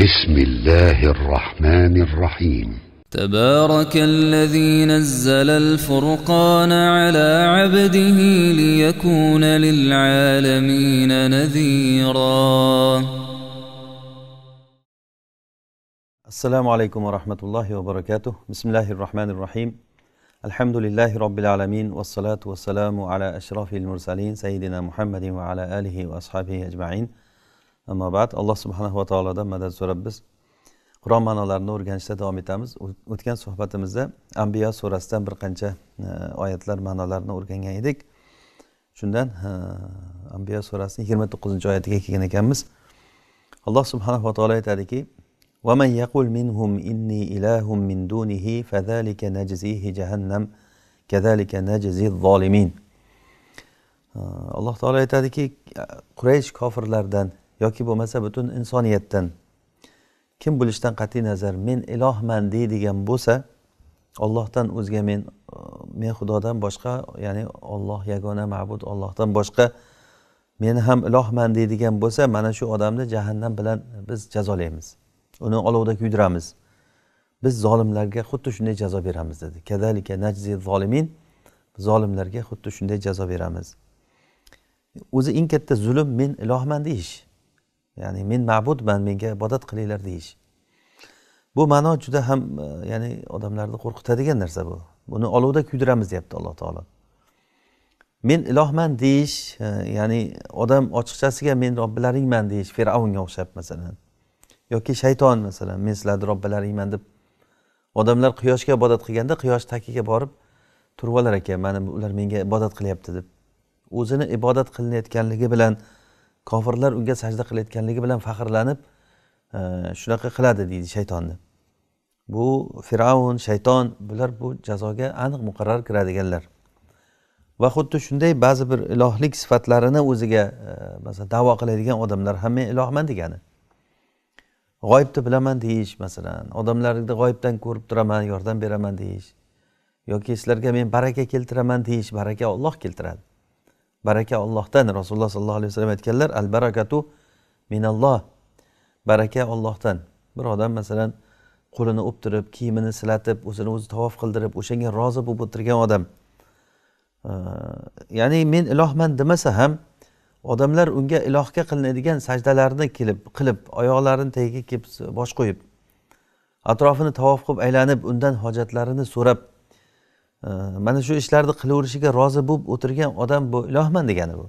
بسم الله الرحمن الرحيم تبارك الذي نزل الفرقان على عبده ليكون للعالمين نذيرا السلام عليكم ورحمة الله وبركاته بسم الله الرحمن الرحيم الحمد لله رب العالمين والصلاة والسلام على أشرف المرسلين سيدنا محمد وعلى آله وأصحابه أجمعين ammo alloh subhanahu va taolodan madad so'rab biz qur'on ma'nolarini o'rganishda davom etamiz o'tgan suhbatimizda ambiyo surasidan bir qancha e, oyatlar ma'nolarini o'rgangan edik shundan e, ambiyo surasini yigirma to'qqizinchi oyatiga kelgan ekanmiz alloh subhanahu va taolo aytadiki ومن يقول منهم إني إله من دونه فذلك نجزيه جهنم كذلك نجزي الظالمين alloh taolo aytadiki quraysh kofirlardan yoki bo'lmasa butun insoniyatdan kim bo'lishidan qat'iy nazar men ilohman deydigan bo'lsa ollohdan o'zga men men xudodan boshqa ya'ni olloh yagona ma'bud ollohdan boshqa men ham ilohman deydigan bo'lsa mana shu odamni jahannam bilan biz jazolaymiz uni olovda kuydiramiz biz zolimlarga xuddi shunday jazo beramiz dedi kadalika najzi zolimin zolimlarga xuddi shunday jazo beramiz o'zi eng katta zulm men ilohman deyish ya'ni men ma'budman menga ibodat qilinglar deyish bu ma'no juda ham e, ya'ni odamlarni qo'rqitadigan narsa bu buni olovda kuydiramiz deyapti alloh taolo men ilohman deyish e, ya'ni odam ochiqchasiga men robbilaringman deyish fir'avnga o'xshab masalan yoki shayton masalan men sizlarni robbilaringman deb odamlar quyoshga ibodat qilganda quyosh tagiga borib turib olar ekan mana ular menga ibodat qilyapti deb o'zini ibodat qilinayotganligi bilan kofirlar unga sajda qilayotganligi bilan faxrlanib e, shunaqa qiladi deydi shaytonni bu fir'avn shayton bular bu jazoga aniq muqarrar kiradiganlar va xuddi shunday ba'zi bir ilohlik sifatlarini o'ziga e, masalan davo qiladigan odamlar ham men ilohman degani g'oyibni bilaman deyish masalan odamlarni g'oyibdan ko'rib turaman yordam beraman deyish yoki sizlarga men baraka keltiraman deyish baraka olloh keltiradi baraka ollohdan rasululloh sollallohu alayhi vasallam aytganlar al barakatu minalloh baraka ollohdan bir odam masalan qo'lini o'ptirib kiyimini silatib o'zini o'zi tavof qildirib o'shanga rozi bo'lib o'tirgan odam ya'ni men ilohman demasa ham odamlar unga ilohga qilinadigan sajdalarni kelib qilib oyoqlarini tagiga kelib bosh qo'yib atrofini tavof qilib aylanib undan hojatlarini so'rab mana shu ishlarni qilaverishiga rozi bo'lib o'tirgan odam bu ilohman degani bu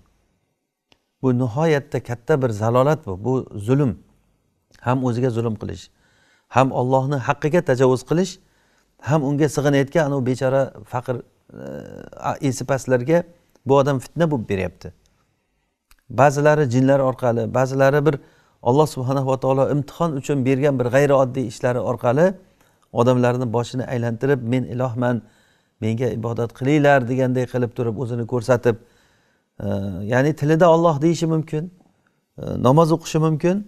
bu nihoyatda katta bir zalolat bu bu zulm ham o'ziga zulm qilish ham ollohni haqqiga tajovuz qilish ham unga sig'inayotgan anavi bechora faqir esi pastlarga bu odam fitna bo'lib beryapti ba'zilari jinlar orqali ba'zilari bir alloh subhanava taolo imtihon uchun bergan bir g'ayrioddiy ishlari orqali odamlarni boshini aylantirib men ilohman menga ibodat qilinglar deganday qilib turib o'zini ko'rsatib e, ya'ni tilida olloh deyishi mumkin e, namoz o'qishi mumkin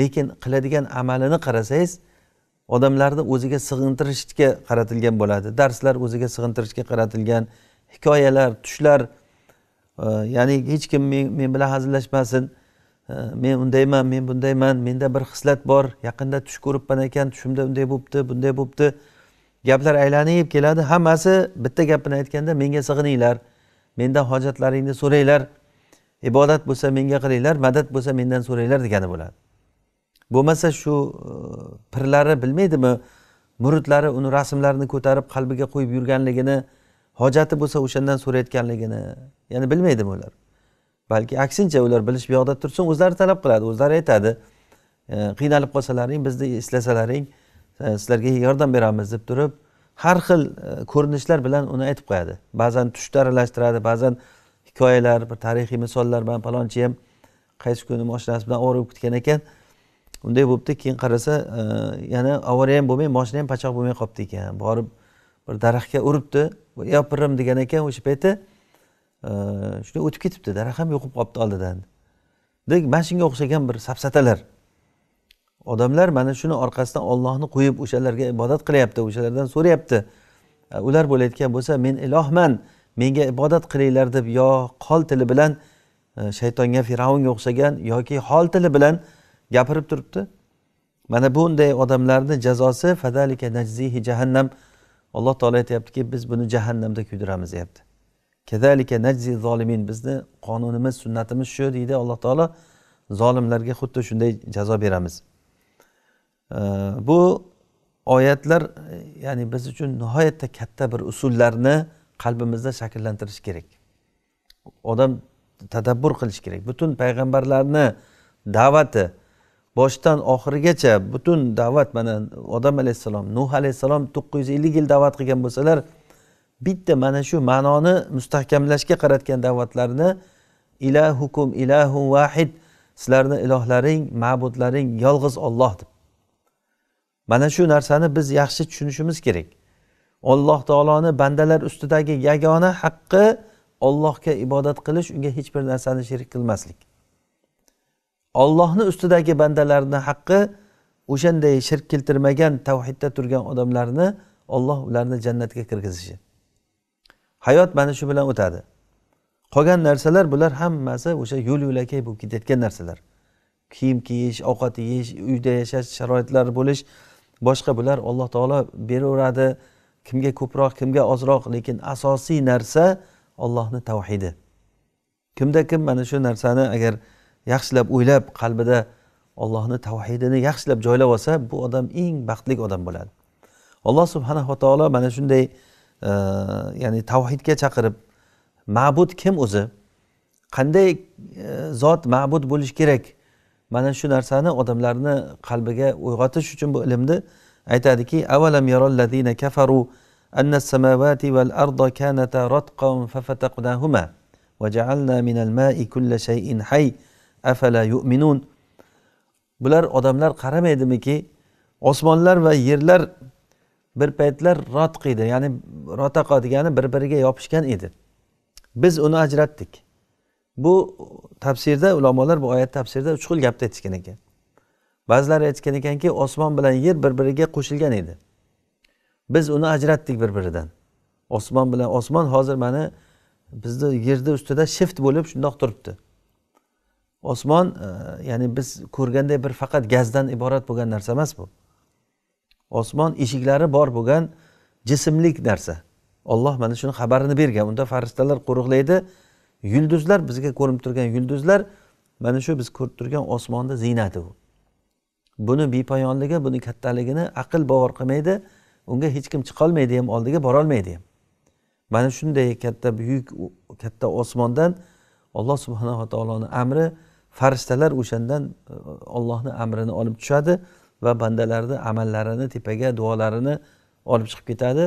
lekin qiladigan amalini qarasangiz odamlarni o'ziga sig'intirishga qaratilgan bo'ladi darslar o'ziga sig'intirishga qaratilgan hikoyalar tushlar e, ya'ni hech kim men bilan hazillashmasin men undayman men bundayman menda bir xislat bor yaqinda tush ko'ribman ekan tushimda unday bo'libdi bunday bo'libdi gaplar aylanib keladi hammasi bitta gapini aytganda menga sig'ininglar mendan hojatlaringni so'ranglar ibodat bo'lsa menga qilinglar madad bo'lsa mendan so'ranglar degani bo'ladi bo'lmasa shu e, pirlari bilmaydimi muridlari uni rasmlarini ko'tarib qalbiga qo'yib yurganligini hojati bo'lsa o'shandan so'rayotganligini ya'ni bilmaydimi ular balki aksincha ular bilish bu yoqda tursin o'zlari talab qiladi o'zlari aytadi e, qiynalib qolsalaring bizni eslasalaring sizlarga yordam beramiz deb turib har xil e, ko'rinishlar bilan uni aytib qo'yadi ba'zan tushda aralashtiradi ba'zan hikoyalar bir tarixiy misollar bilan palonchi ham qaysi kuni moshinasi bilan ovora bo'lib ketgan ekan unday bo'libdi keyin qarasa e, yana ovora ham bo'lmay moshina ham pachoq bo'lmay qolibdi ekan borib bir daraxtga uribdi yopirim degan ekan o'sha payti e, shunday o'tib ketibdi daraxt ham yo'qolib qolibdi oldidan mana shunga o'xshagan bir safsatalar odamlar mana shuni orqasidan ollohni qo'yib o'shalarga ibodat qilyapti o'shalardan so'rayapti e, ular bo'layotgan bo'lsa men ilohman menga ibodat qilinglar deb yo qol tili bilan e, shaytonga fir'avnga o'xshagan yoki hol tili bilan gapirib turibdi mana bunday odamlarni jazosi fadalika najzihi jahannam alloh taolo aytyaptiki biz buni jahannamda kuydiramiz deyapti kadalika najzi zolimin bizni qonunimiz sunnatimiz shu deydi alloh taolo zolimlarga xuddi shunday jazo beramiz bu oyatlar ya'ni biz uchun nihoyatda katta bir usullarni qalbimizda shakllantirish kerak odam tadabbur qilish kerak butun payg'ambarlarni da'vati boshidan oxirigacha butun da'vat mana odam alayhissalom nuh alayhissalom to'qqiz yuz ellik yil da'vat qilgan bo'lsalar bitta mana shu ma'noni mustahkamlashga qaratgan da'vatlarni ilahukum ilahu vahid sizlarni ilohlaring ma'budlaring yolg'iz olloh deb mana shu narsani biz yaxshi tushunishimiz kerak alloh taoloni bandalar ustidagi yagona haqqi ollohga ibodat qilish unga hech bir narsani sherik qilmaslik ollohni ustidagi bandalarni haqqi o'shanday shirk keltirmagan tavhidda turgan odamlarni olloh ularni jannatga kirgizishi hayot mana shu bilan o'tadi qolgan narsalar bular hammasi o'sha yo'l yo'lakay bo'lib ketayotgan narsalar kiyim kiyish ovqat yeyish uyda yashash sharoitlari bo'lish boshqa bular alloh taolo beraveradi kimga ko'proq kimga ozroq lekin asosiy narsa ollohni tavhidi kimda kim mana shu narsani agar yaxshilab o'ylab qalbida ollohni tavhidini yaxshilab joylab olsa bu odam eng baxtli odam bo'ladi alloh subhanava taolo mana shunday e, ya'ni tavhidga chaqirib ma'bud kim o'zi qanday e, zot ma'bud bo'lishi kerak mana shu narsani odamlarni qalbiga uyg'otish uchun bu ilmni aytadiki avalam yarollazina kafaru anna samavati val arda kanata ratqan fafataqnahuma va ja'alna minal ma'i kulla shay'in hay afala yu'minun bular odamlar qaramaydimiki osmonlar va yerlar bir paytlar rotq edi ya'ni rotaqa degani bir biriga yopishgan edi biz uni ajratdik bu tafsirda ulamolar bu oyat tafsirida uch xil gapni aytishgan ekan ba'zilari aytgan ekanki osmon bilan yer bir biriga qo'shilgan edi biz uni ajratdik bir biridan osmon bilan osmon hozir mana bizni yerni ustida shift bo'lib shundoq turibdi osmon e, ya'ni biz ko'rganday bir faqat gazdan iborat bo'lgan narsa emas bu osmon eshiklari bor bo'lgan jismlik narsa olloh mana shuni xabarini bergan unda farishtalar qo'riqlaydi yulduzlar bizga ko'rinib turgan yulduzlar mana shu biz ko'rib turgan osmonni ziynati u buni bepoyonligi buni kattaligini aql bovar qilmaydi unga hech kim chiqolmaydi ham oldiga borolmaydi ham mana shunday katta buyuk katta osmondan alloh subhanava taoloni amri farishtalar o'shandan ollohni e, amrini olib tushadi va bandalarni amallarini tepaga duolarini olib chiqib ketadi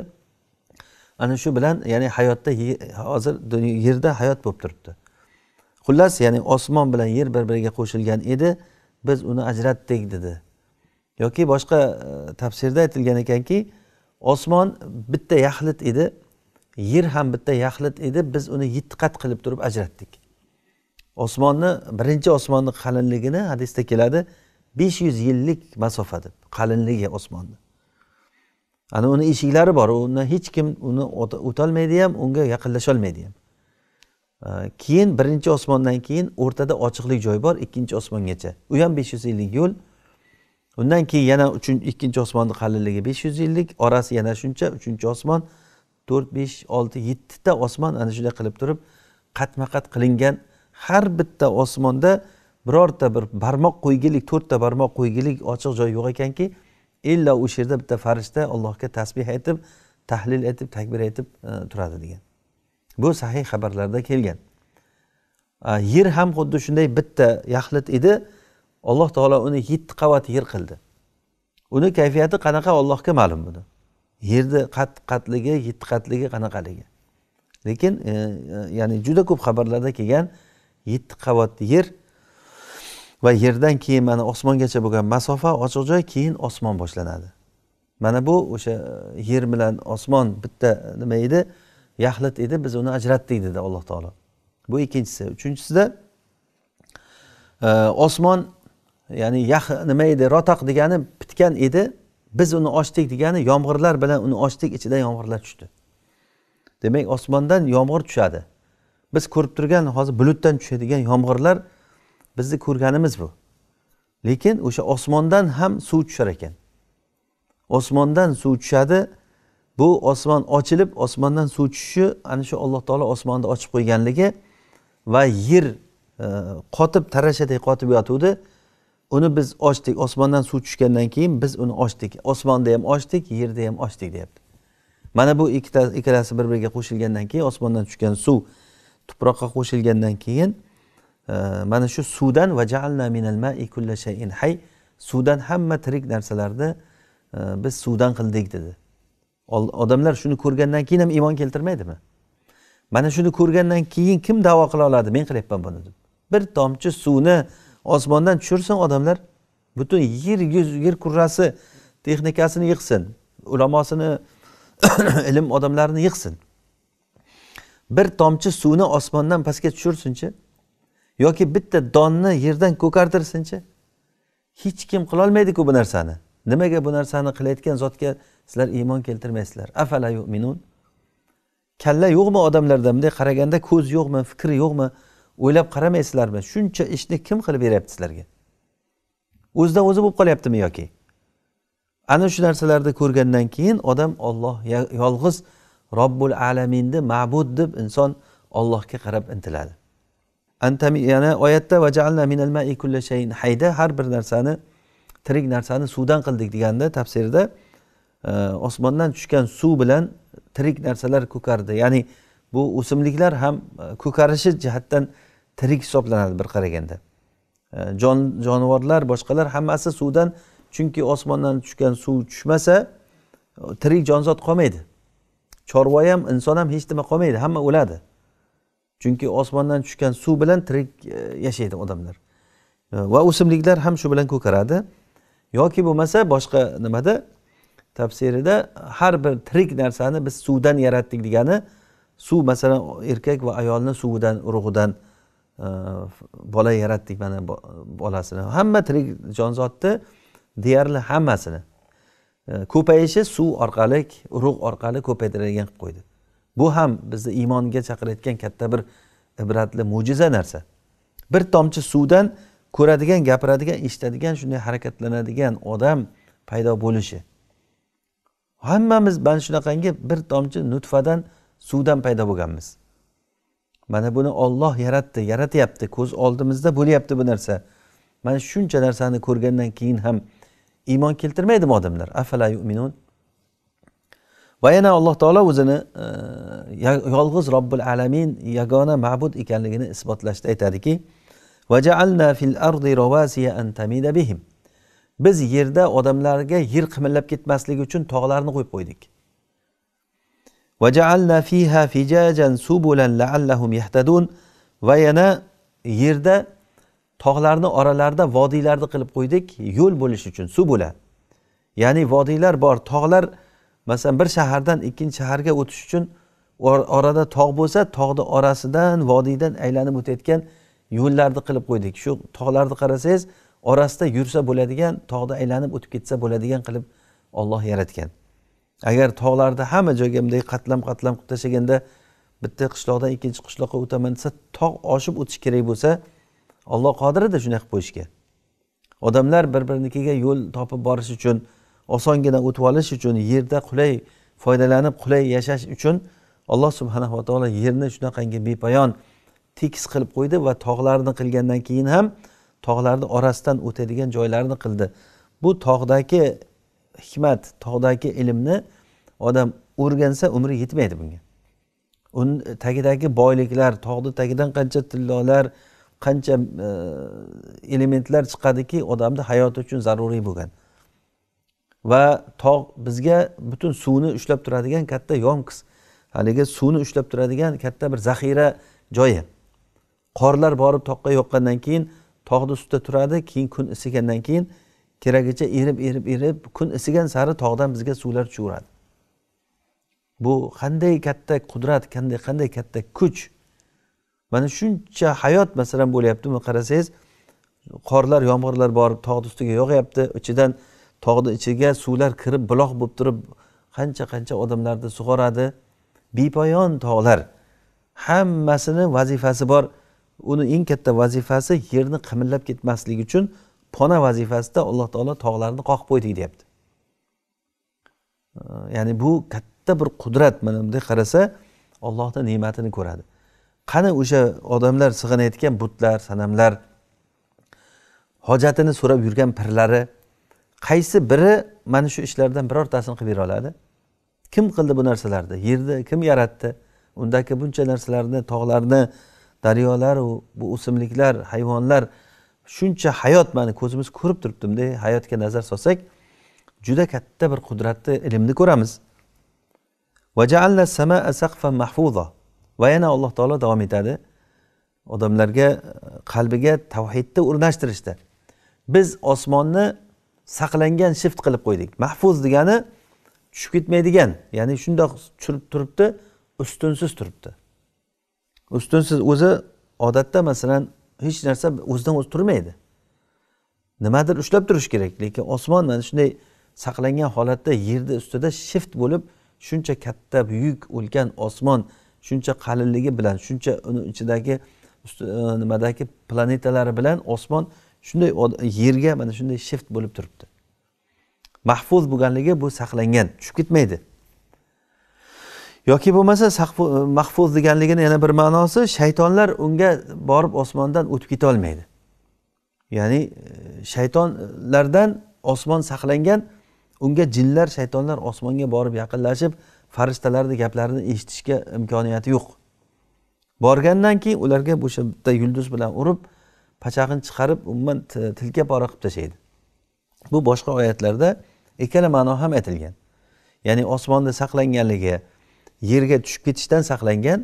ana shu bilan ya'ni hayotda hozir yerda hayot bo'lib turibdi xullas ya'ni osmon bilan yer bir biriga qo'shilgan edi biz uni ajratdik dedi yoki boshqa e, tafsirda aytilgan ekanki osmon bitta yaxlit edi yer ham bitta yaxlit edi biz uni qat qilib turib ajratdik osmonni birinchi osmonni qalinligini hadisda keladi besh yuz yillik masofa deb qalinligi osmonni ana uni eshiklari bor uni hech kim uni o'tolmaydi ham unga yaqinlasholmaydi ham keyin birinchi osmondan keyin o'rtada ochiqlik joy bor ikkinchi osmongacha u ham besh yuz ellik yo'l undan keyin yana uchinchi ikkinchi osmonni qalinligi besh yuz ellik orasi yana shuncha uchinchi osmon to'rt besh olti yettita osmon ana shunday qilib turib qatma qat qilingan har bitta osmonda birorta bir barmoq qo'ygilik to'rtta barmoq qo'ygilik ochiq joy yo'q ekanki illo o'sha yerda bitta farishta allohga tasbeh aytib tahlil aytib takbir aytib e, turadi degan bu sahih xabarlarda kelgan e, yer ham xuddi shunday bitta yaxlit edi alloh taolo uni yetti qavat yer qildi uni kayfiyati qanaqa ollohga ma'lum buni yerni qat qatligi yetti qatligi qanaqaligi lekin e, e ya'ni juda ko'p xabarlarda kelgan yetti qavat yer va yerdan keyin mana osmongacha bo'lgan masofa ochiq joy keyin osmon boshlanadi mana bu o'sha e, yer bilan osmon bitta nima edi yaxlit edi biz uni ajratdik dedi alloh taolo bu ikkinchisi uchinchisida e, osmon ya'ni yax nima edi rotaq degani bitgan edi biz uni ochdik degani yomg'irlar bilan uni ochdik ichidan yomg'irlar tushdi demak osmondan yomg'ir tushadi biz ko'rib turgan hozir bulutdan tushadigan yomg'irlar bizni ko'rganimiz bu lekin o'sha osmondan ham suv tushar ekan osmondan suv tushadi bu osmon ochilib osmondan suv tushishi ana shu alloh taolo osmonni ochib qo'yganligi va yer e, qotib tarashaday qotib yotuvdi uni biz ochdik osmondan suv tushgandan keyin biz uni ochdik osmonda ham ochdik yerda ham ochdik deyapti mana bu ikkita ikkalasi bir biriga qo'shilgandan keyin osmondan tushgan suv tuproqqa qo'shilgandan keyin mana shu suvdan va jaalna minal mai suvdan hamma tirik narsalarni e, biz suvdan qildik dedi odamlar shuni ko'rgandan keyin ham iymon keltirmaydimi mana shuni ko'rgandan keyin kim davo qila oladi men qilyapman buni deb bir tomchi suvni osmondan tushirsin odamlar butun yer yuz yer kurrasi texnikasini yig'sin ulamosini ilm odamlarini yig'sin bir tomchi suvni osmondan pastga tushirsinchi yoki bitta donni yerdan ko'kartirsinchi hech kim qilolmaydiku bu narsani nimaga bu narsani qilayotgan zotga sizlar iymon keltirmaysizlar afala yu'minun kalla yo'qmi odamlarda bunday qaraganda ko'z yo'qmi fikr yo'qmi o'ylab qaramaysizlarmi shuncha ishni kim qilib beryapti sizlarga o'zidan o'zi bo'lib qolyaptimi yoki ana shu narsalarni ko'rgandan keyin odam olloh yolg'iz robbul alaminni ma'bud deb inson ollohga qarab intiladi antami yana oyatda vajalna minal mai kulla shayin hayda har bir narsani tirik narsani suvdan qildik deganda tafsirda e, osmondan tushgan suv bilan tirik narsalar ko'kardi ya'ni bu o'simliklar ham e, ko'karishi jihatdan tirik hisoblanadi bir qaraganda e, jon jonivorlar boshqalar hammasi suvdan chunki osmondan tushgan suv tushmasa tirik jonzot qolmaydi chorva ham inson ham hech nima qolmaydi hamma o'ladi chunki osmondan tushgan suv bilan tirik e, yashaydi odamlar va o'simliklar ham shu bilan ko'karadi yoki bo'lmasa boshqa nimada tafsirida har bir tirik narsani biz suvdan yaratdik degani suv masalan erkak va ayolni suvidan urug'idan e, bola yaratdik mana bolasini hamma tirik jonzotni deyarli hammasini e, ko'payishi suv orqali urug' orqali ko'paytirilgan qilib qo'ydi bu ham bizni iymonga chaqirayotgan katta bir ibratli mo'jiza narsa bir tomchi suvdan ko'radigan gapiradigan eshitadigan shunday harakatlanadigan odam paydo bo'lishi hammamiz mana shunaqangi bir tomchi nutfadan suvdan paydo bo'lganmiz mana buni olloh yaratdi yaratyapti ko'z oldimizda bo'lyapti bu narsa mana shuncha narsani ko'rgandan keyin ham iymon keltirmaydimi odamlar afala yuminun va yana alloh taolo o'zini e, yolg'iz robbil alamin yagona ma'bud ekanligini isbotlashda aytadiki fil ardi tamida bihim biz yerda odamlarga yer qimillab ketmasligi uchun tog'larni qo'yib qo'ydik fiha fijajan subulan laallahum yahtadun va yana yerda tog'larni oralarida vodiylarni qilib qo'ydik yo'l bo'lishi uchun subula ya'ni vodiylar bor tog'lar masalan bir shahardan ikkinchi shaharga o'tish uchun orada tog' bo'lsa tog'ni orasidan vodiydan aylanib o'tayotgan yo'llarni qilib qo'ydik shu tog'larni qarasangiz orasida yursa bo'ladigan tog'da aylanib o'tib ketsa bo'ladigan qilib olloh yaratgan agar tog'larni hamma joyga bunday qatlam qatlam qilib tashlaganda bitta qishloqdan ikkinchi qishloqqa o'taman desa tog' oshib o'tish kerak bo'lsa olloh qodir edi shunday qilib qo'yishga odamlar bir birinikiga yo'l topib borish uchun osongina o'tib olish uchun yerda qulay foydalanib qulay yashash uchun alloh va taolo yerni shunaqangi bepoyon tekis qilib qo'ydi va tog'larni qilgandan keyin ham tog'larni orasidan o'tadigan joylarni qildi bu tog'dagi hikmat tog'dagi ilmni odam o'rgansa umri yetmaydi bunga uni tagidagi boyliklar tog'ni tagidan qancha tillolar qancha e, elementlar chiqadiki odamni hayoti uchun zaruriy bo'lgan va tog' bizga butun suvni ushlab turadigan katta yomqiz haligi suvni ushlab turadigan katta bir zaxira joyi qorlar borib toqqa yoqqandan keyin tog'ni ustida turadi keyin kun isigandan keyin keragicha erib erib erib kun isigan sari tog'dan bizga suvlar tushaveradi bu qanday katta qudrat qanday qanday katta kuch mana shuncha hayot masalan bo'lyaptimi qarasangiz qorlar yomg'irlar borib tog'ni ustiga yog'yapti ichidan tog'ni ichiga suvlar kirib buloq bo'lib turib qancha qancha odamlarni sug'oradi bepoyon tog'lar hammasini vazifasi bor uni eng katta vazifasi yerni qimillab ketmasligi uchun pona vazifasida alloh taolo tog'larni qoqib qo'ydik deyapti ya'ni bu katta bir qudrat mana bunday qarasa ollohni ne'matini ko'radi qani o'sha odamlar sig'inayotgan butlar sanamlar hojatini so'rab yurgan pirlari qaysi biri mana shu ishlardan birortasini qilib bera oladi kim qildi bu narsalarni yerni kim yaratdi undagi buncha narsalarni tog'larni daryolaru bu o'simliklar hayvonlar shuncha hayot mana ko'zimiz ko'rib turibdimda hayotga nazar solsak juda katta bir qudratni ilmni ko'ramiz va yana alloh taolo davom etadi odamlarga qalbiga tavhidni o'rnashtirishda biz osmonni saqlangan shift qilib qo'ydik mahfuz degani tushib ketmaydigan ya'ni shundoq tushirib turibdi ustunsiz turibdi ustunsiz o'zi odatda masalan hech narsa o'zidan o'zi turmaydi nimadir ushlab turish kerak lekin osmon mana shunday saqlangan holatda yerni ustida shift bo'lib shuncha katta buyuk ulkan osmon shuncha qalinligi bilan shuncha uni ichidagi e, nimadagi planetalari bilan osmon shunday yerga mana shunday shift bo'lib turibdi mahfuz bo'lganligi bu saqlangan tushib ketmaydi yoki bo'lmasa mahfuz deganligini yana bir ma'nosi shaytonlar unga borib osmondan o'tib ketolmaydi ya'ni e, shaytonlardan osmon saqlangan unga jinlar shaytonlar osmonga borib yaqinlashib farishtalarni gaplarini eshitishga imkoniyati yo'q borgandan keyin ularga o'sha bitta yulduz bilan urib pachag'ini chiqarib umuman tilka pora qilib tashlaydi bu boshqa oyatlarda ikkala ma'no ham aytilgan ya'ni osmonda saqlanganligi yerga tushib ketishdan saqlangan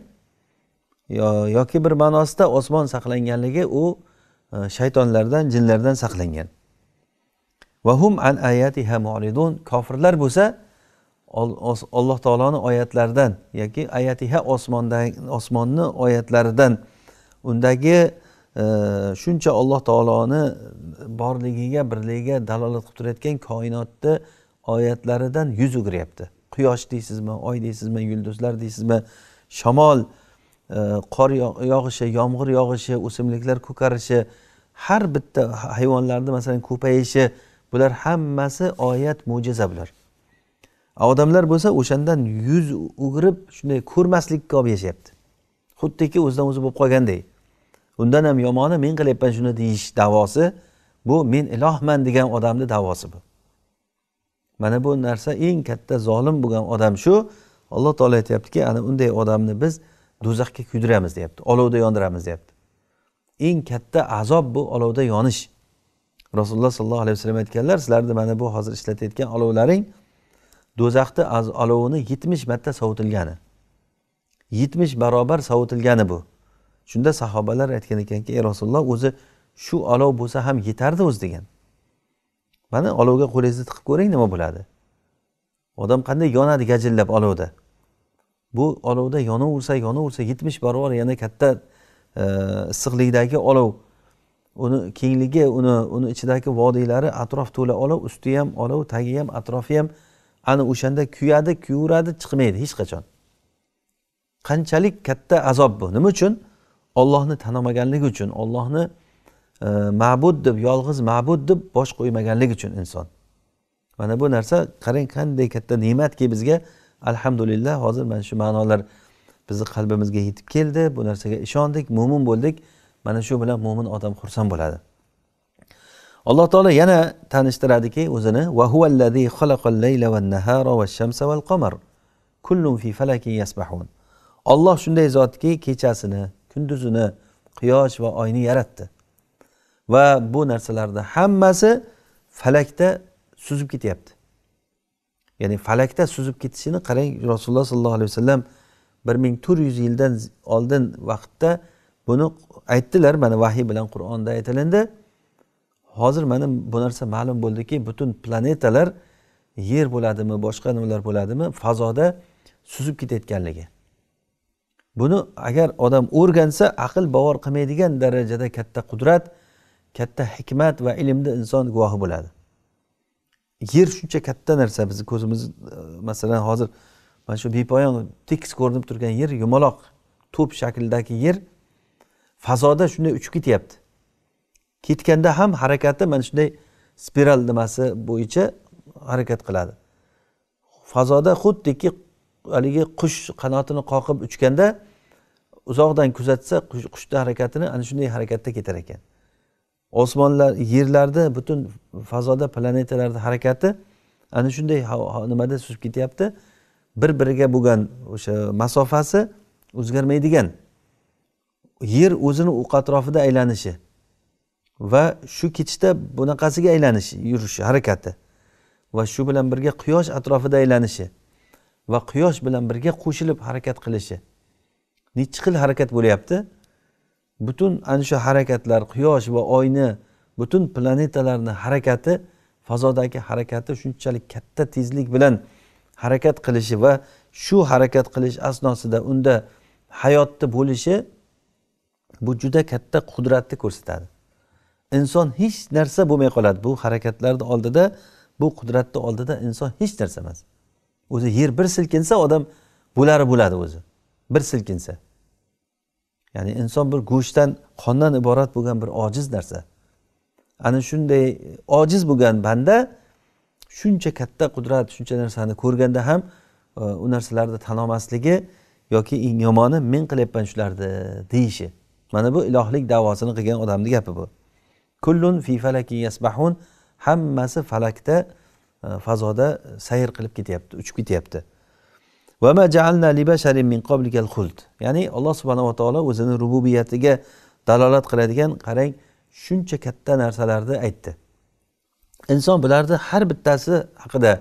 yoki bir ma'nosida osmon saqlanganligi u e, shaytonlardan jinlardan saqlangan vahum an ayatiha muridun kofirlar bo'lsa alloh taoloni oyatlaridan yoki ayatiha osmonda osmonni oyatlaridan undagi shuncha e, alloh taoloni borligiga birligiga dalolat qilib turayotgan koinotni oyatlaridan yuz o'giryapti quyosh deysizmi oy deysizmi yulduzlar deysizmi shamol e, qor yog'ishi yomg'ir yog'ishi o'simliklar ko'karishi har bitta hayvonlarni masalan ko'payishi bular hammasi oyat mo'jiza bular odamlar bo'lsa o'shandan yuz o'girib shunday ko'rmaslikka olib yashayapti xuddiki o'zidan o'zi bo'lib qolganday undan ham yomoni men qilyapman shuni deyish davosi bu men ilohman degan odamni davosi bu mana bu narsa eng katta zolim bo'lgan odam shu alloh taolo aytyaptiki ana unday odamni biz do'zaxga kuydiramiz deyapti olovda yondiramiz deyapti eng katta azob bu olovda yonish rasululloh sollallohu alayhi vasallam aytganlar sizlarni mana bu hozir ishlatayotgan olovlaring do'zaxni olovini yetmish marta sovitilgani yetmish barobar sovitilgani bu shunda sahobalar aytgan ekanki ey rasululloh o'zi shu olov bo'lsa ham yetardi o'zi degan mana olovga qo'lingizni tiqib ko'ring nima bo'ladi odam qanday yonadi gajillab olovda bu olovda yonaversa yonaversa yetmish barobar yana katta e, issiqlikdagi olov uni kengligi uni uni ichidagi vodiylari atrof to'la olov usti ham olov tagi ham atrofi ham ana o'shanda kuyadi kuyaveradi chiqmaydi hech qachon qanchalik katta azob bu nima uchun ollohni tanamaganligi uchun ollohni e, ma'bud deb yolg'iz ma'bud deb bosh qo'ymaganligi uchun inson mana bu narsa qarang qanday katta ne'matki bizga alhamdulillah hozir mana shu ma'nolar bizni qalbimizga yetib keldi bu narsaga ishondik mo'min bo'ldik mana shu bilan mo'min odam xursand bo'ladi alloh taolo yana tanishtiradiki o'zini olloh shunday zotki kechasini kunduzini quyosh va oyni yaratdi va bu narsalarni hammasi falakda suzib ketyapti ya'ni falakda suzib ketishini qarang rasululloh sollallohu alayhi vasallam bir ming to'rt yuz yildan oldin vaqtda buni aytdilar mana vahiy bilan qur'onda aytilindi hozir mana bu narsa ma'lum bo'ldiki butun planetalar yer bo'ladimi boshqa nimalar bo'ladimi fazoda suzib ketayotganligi buni agar odam o'rgansa aql bovar qilmaydigan darajada katta qudrat katta hikmat va ilmda inson guvohi bo'ladi yer shuncha katta narsa bizni ko'zimiz e, masalan hozir mana shu bepoyon tekis ko'rinib turgan yer yumaloq to'p shaklidagi yer fazoda shunday uchib ketyapti ketganda ham harakati mana shunday spiral nimasi bo'yicha harakat qiladi fazoda xuddiki haligi qush qanotini qoqib uchganda uzoqdan kuzatsa qushni harakatini ana shunday harakatda ketar ekan osmonlar yerlarda butun fazoda planetalarni harakati ana shunday nimada suzib ketyapti bir biriga bo'lgan o'sha masofasi o'zgarmaydigan yer o'zini o'q atrofida aylanishi va shu ketishda bunaqasiga aylanishi yurishi harakati va shu bilan birga quyosh atrofida aylanishi va quyosh bilan birga qo'shilib harakat qilishi nechi xil harakat bo'lyapti butun ana shu harakatlar quyosh va oyni butun planetalarni harakati fazodagi harakati shunchalik katta tezlik bilan harakat qilishi va shu harakat qilish asnosida unda hayotni bo'lishi bu juda katta qudratni ko'rsatadi inson hech narsa bo'lmay qoladi bu harakatlarni oldida bu qudratni oldida inson hech narsa emas o'zi yer bir silkinsa odam bo'lari bo'ladi o'zi bir silkinsa ya'ni inson bir go'shtdan qondan iborat bo'lgan bir ojiz narsa ana shunday ojiz bo'lgan banda shuncha katta qudrat shuncha narsani ko'rganda ham e, u narsalarni tan olmasligi yoki eng yomoni men qilyapman shularni deyishi mana bu ilohlik davosini qilgan odamni gapi bu kullun fi falaki yasbahun hammasi falakda e, fazoda sayr qilib ketyapti uchib ketyapti ya'ni alloh subhanava taolo o'zini rububiyatiga dalolat qiladigan qarang shuncha katta narsalarni aytdi inson bularni har bittasi haqida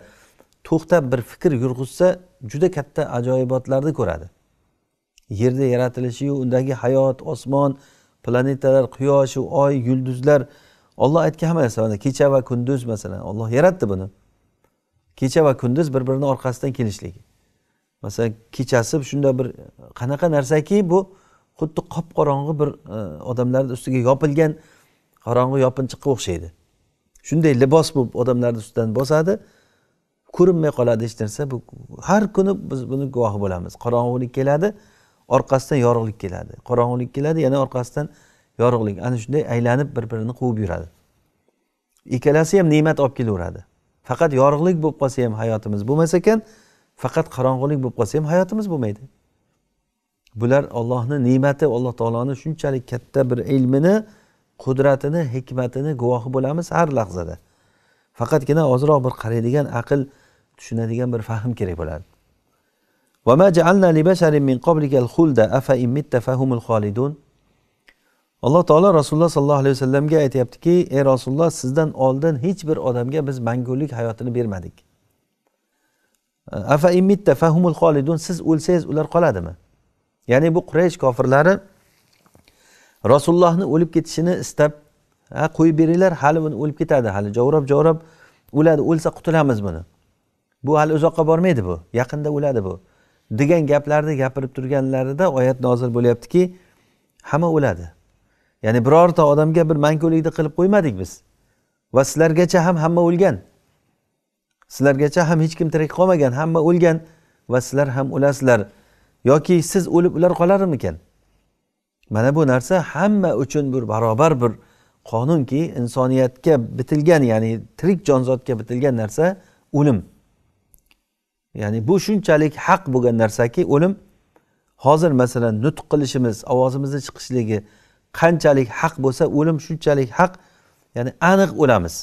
to'xtab bir fikr yurg'izsa juda katta ajoyibotlarni ko'radi yerni yaratilishiyu undagi hayot osmon planetalar quyosh oy yulduzlar olloh aytgan hamma narsa kecha va kunduz masalan olloh yaratdi buni kecha va kunduz bir birini orqasidan kelishligi masalan kechasi shunda bir qanaqa narsaki bu xuddi qop qorong'i bir e, odamlarni ustiga yopilgan qorong'i yopinchiqqa o'xshaydi shunday libos bo'lib odamlarni ustidan bosadi ko'rinmay qoladi hech narsa bu har kuni biz buni guvohi bo'lamiz qorong'ulik keladi orqasidan yorug'lik keladi qorong'ulik keladi yana orqasidan yorug'lik ana shunday aylanib bir birini quvib yuradi ikkalasi ham ne'mat olib kelaveradi faqat yorug'lik bo'lib qolsa ham hayotimiz bo'lmas ekan faqat qorong'ulik bo'lib qolsa ham hayotimiz bo'lmaydi bular ollohni ne'mati alloh taoloni shunchalik katta bir ilmini qudratini hikmatini guvohi bo'lamiz har lahzada faqatgina ozroq bir qaraydigan aql tushunadigan bir fahm kerak bo'ladi alloh taolo rasululloh sollallohu alayhi vasallamga aytyaptiki ey rasululloh sizdan oldin hech bir odamga biz mangulik hayotini bermadik siz o'lsangiz ular qoladimi ya'ni bu quraysh kofirlari rasulullohni o'lib ketishini istab ha qo'yib beringlar hali buni o'lib ketadi hali javrab javrab o'ladi o'lsa qutulamiz buni bu hali uzoqqa bormaydi bu yaqinda o'ladi bu degan gaplarni gapirib turganlarida oyat nozil bo'lyaptiki hamma o'ladi ya'ni birorta odamga bir mangulikni qilib qo'ymadik biz va sizlargacha ham hamma o'lgan sizlargacha ham hech kim tirik qolmagan hamma o'lgan va sizlar ham o'lasizlar yoki siz o'lib ular qolarmikan mana bu narsa hamma uchun bir barobar bir qonunki insoniyatga bitilgan ya'ni tirik jonzotga bitilgan narsa o'lim ya'ni bu shunchalik haq bo'lgan narsaki o'lim hozir masalan nutq qilishimiz ovozimizni chiqishligi qanchalik haq bo'lsa o'lim shunchalik haq ya'ni aniq o'lamiz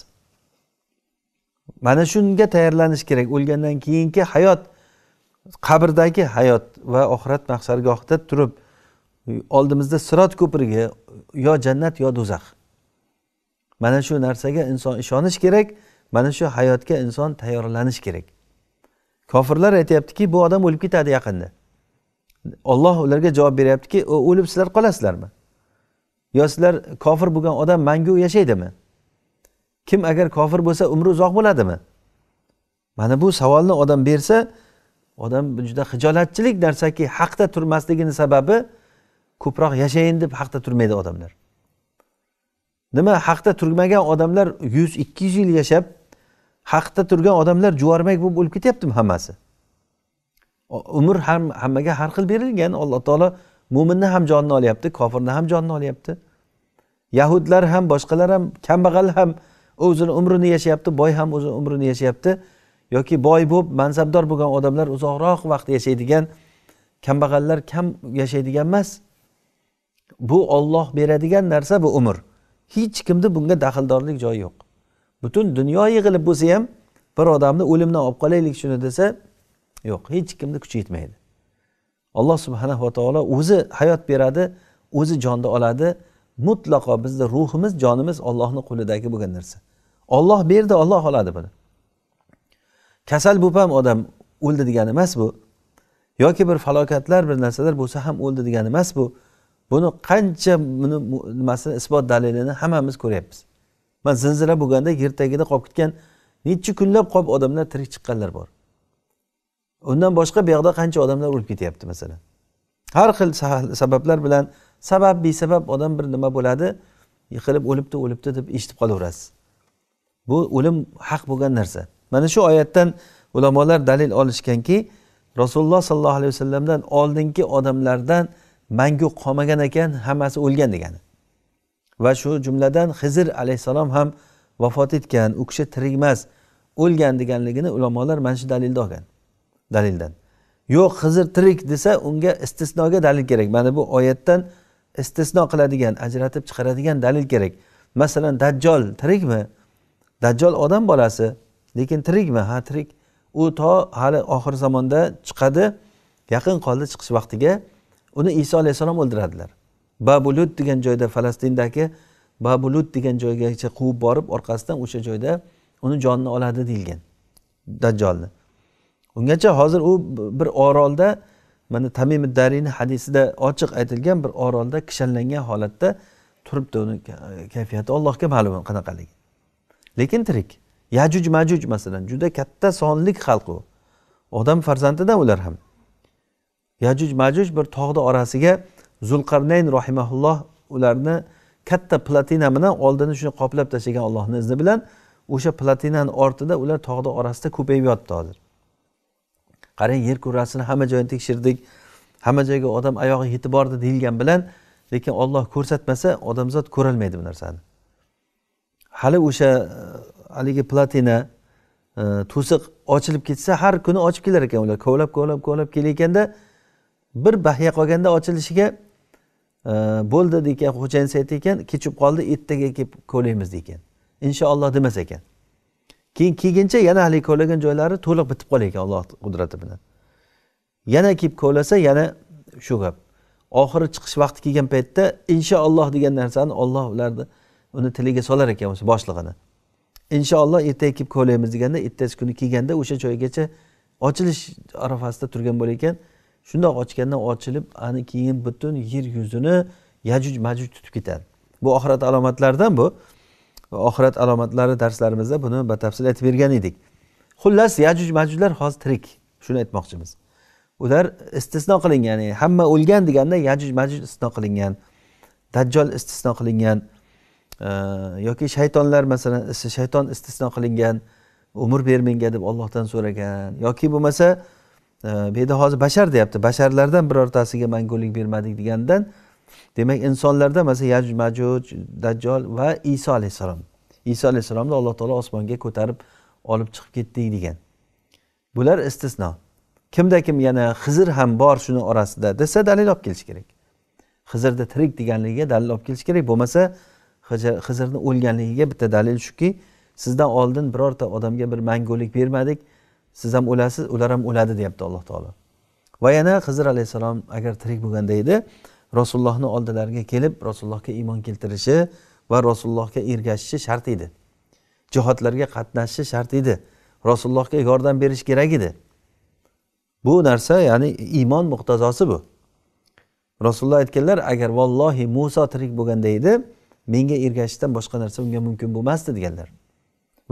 mana shunga tayyorlanish kerak o'lgandan keyingi hayot qabrdagi hayot va oxirat mahsargohida turib oldimizda sirot ko'prigi yo jannat yo do'zax mana shu narsaga inson ishonish kerak mana shu hayotga inson tayyorlanish kerak kofirlar aytyaptiki bu odam o'lib ketadi yaqinda olloh ularga javob beryaptiki o'lib sizlar qolasizlarmi yo sizlar kofir bo'lgan odam mangu yashaydimi kim agar kofir bo'lsa umri uzoq bo'ladimi mana bu savolni odam bersa odam juda hijolatchilik narsaki haqda turmasligini sababi ko'proq yashayin deb haqda turmaydi odamlar nima haqda turmagan odamlar yuz ikki yuz yil yashab haqda turgan odamlar juvarmak bo'lib o'lib ketyaptimi hammasi umr ham hammaga har xil berilgan alloh taolo mo'minni ham jonini olyapti kofirni ham jonini olyapti yahudlar ham boshqalar ham kambag'al ham u o'zini umrini yashayapti boy ham o'zini umrini yashayapti yoki boy bo'lib mansabdor bo'lgan odamlar uzoqroq vaqt yashaydigan kambag'allar kam yashaydigan emas bu olloh beradigan narsa bu umr hech kimni bunga daxldorlik joyi yo'q butun dunyo yig'ilib bo'lsa ham bir odamni o'limdan olib qolaylik shuni desa yo'q hech kimni kuchi yetmaydi alloh subhanava taolo o'zi hayot beradi o'zi jonni oladi mutlaqo bizni ruhimiz jonimiz ollohni qo'lidagi bo'lgan narsa olloh berdi olloh oladi buni kasal bo'lib ham odam o'ldi degani emas bu yoki bir falokatlar bir narsalar bo'lsa ham o'ldi degani emas bu buni qancha buni nimasini isbot dalilini hammamiz ko'ryapmiz man zilzila bo'lganda yer tagida qolib ketgan necha kunlab qolib odamlar tirik chiqqanlar bor undan boshqa bu qancha odamlar o'lib ketyapti masalan har xil sabablar bilan sabab besabab odam bir nima bo'ladi yiqilib o'libdi o'libdi deb eshitib qolaverasiz bu o'lim haq bo'lgan narsa mana shu oyatdan ulamolar dalil olishganki rasululloh sollallohu alayhi vasallamdan oldingi odamlardan mangu qolmagan ekan hammasi o'lgan degani va shu jumladan hizr alayhissalom ham vafot etgan u kishi tirik emas o'lgan deganligini ulamolar mana shu dalilda olgan dalildan yo'q hizr tirik desa unga istisnoga dalil kerak mana bu oyatdan istisno qiladigan ajratib chiqaradigan dalil kerak masalan dajjol tirikmi dajjol odam bolasi lekin tirikmi ha tirik u to hali oxir zamonda chiqadi yaqin qoldi chiqish vaqtiga uni iso alayhissalom o'ldiradilar babulut degan joyda falastindagi babulut degan joygacha quvib borib orqasidan o'sha joyda uni jonini oladi deyilgan dajjolni ungacha hozir u bir orolda mana tamim dariyni hadisida ochiq aytilgan bir orolda kishanlangan holatda turibdi uni kayfiyati allohga ma'lum qanaqaligi lekin tirik yajuj majuj masalan juda katta sonlik xalq u odam farzandida ular ham yajuj majuj bir tog'ni orasiga zulqarnayn rohimaulloh ularni katta platina bilan oldini shuni qoplab tashlagan allohni izni bilan o'sha platinani ortida ular tog'ni orasida ko'payib yotdi hozir qarang yer kurrasini hamma joyini tekshirdik hamma joyga odam oyog'i yetib bordi deyilgan bilan lekin olloh ko'rsatmasa odamzod ko'rolmaydi bu narsani hali o'sha e, haligi platina e, to'siq ochilib ketsa har kuni ochib kelar ekan ular kovlab kovlab kovlab kelayotganda bir bahya qolganda ochilishiga e, bo'ldi degan xo'jayin aytdi ekan kechib qoldi ertaga kelib kovlaymiz degan inshaalloh demas ekan keyin kelguncha yana haligi kovlagan joylari to'liq bitib qolar ekan alloh qudrati bilan yana kelib kovlasa yana shu gap oxiri chiqish vaqti kelgan paytda inshaalloh degan narsani olloh ularni uni tiliga solar ekan o'sha boshlig'ini inshaalloh ertaga kelib kovlaymiz deganda ertasi kuni kelganda o'sha joygacha ochilish arafasida turgan bo'lar ekan shundoq ochgandan ochilib ani keyin butun yer yuzini yajuj majuj tutib ketadi bu oxirat alomatlaridan bu oxirat alomatlari darslarimizda buni batafsil aytib bergan edik xullas yajuj majujlar hozir tirik shuni aytmoqchimiz ular istisno qilingan ya'ni hamma o'lgan deganda yajuj majuj istisno qilingan dajjol istisno qilingan yoki shaytonlar masalan shayton istisno qilingan umr ber menga deb ollohdan so'ragan yoki bo'lmasa bu yerda hozir bashar deyapti basharlardan birortasiga mangulik bermadik degandan demak insonlarda masalan yajuj majuj dajjol va iso alayhissalom iso alayhissalomni alloh taolo osmonga ko'tarib olib chiqib ketdik degan bular istisno kimda kim yana xizr ham bor shuni orasida desa dalil olib kelish kerak xizrda tirik deganligiga dalil olib kelish kerak bo'lmasa hizrni o'lganligiga bitta dalil shuki sizdan oldin birorta odamga bir mangulik bermadik siz ham o'lasiz ular ham o'ladi deyapti alloh taolo va yana hizr alayhissalom agar tirik bo'lganda edi rasulullohni oldilariga kelib rasulullohga iymon keltirishi va rasulullohga ergashishi shart edi jihodlarga qatnashishi shart edi rasulullohga yordam berish kerak edi bu narsa ya'ni iymon muqtazosi bu rasululloh aytganlar agar vallohi muso tirik bo'lganda edi menga ergashishdan boshqa narsa unga mumkin bo'lmasdi deganlar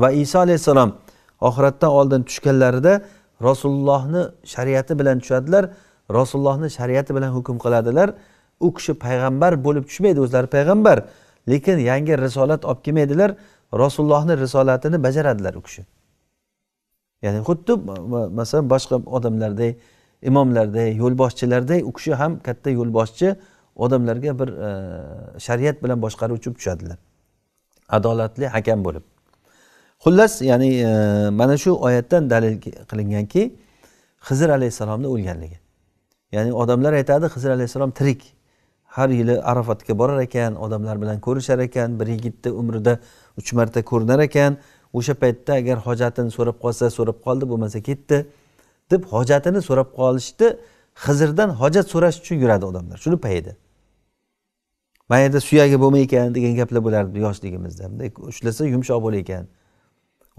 va iso alayhissalom oxiratdan oldin tushganlarida rasulullohni shariati bilan tushadilar rasulullohni shariati bilan hukm qiladilar u kishi payg'ambar bo'lib tushmaydi o'zlari payg'ambar lekin yangi risolat olib kelmaydilar rasulullohni risolatini bajaradilar u kishi ya'ni xuddi masalan boshqa odamlarday imomlarday yo'lboshchilarday u kishi ham katta yo'lboshchi odamlarga bir e, shariat bilan boshqaruvchi tushadilar adolatli hakam bo'lib xullas ya'ni e, mana shu oyatdan dalil qilinganki hizr alayhissalomni o'lganligi ya'ni odamlar aytadi hizr alayhissalom tirik har yili arafatga borar ekan odamlar bilan ko'rishar ekan bir yigitni umrida uch marta ko'rinar ekan o'sha paytda agar hojatini so'rab qolsa so'rab qoldi bo'lmasa ketdi deb hojatini so'rab qolishdi hizrdan hojat so'rash uchun yuradi odamlar shuni payida mana suyagi bo'lmay ekan degan gaplar bo'lardi yoshligimizda bunday ushlasa yumshoq bo'lar ekan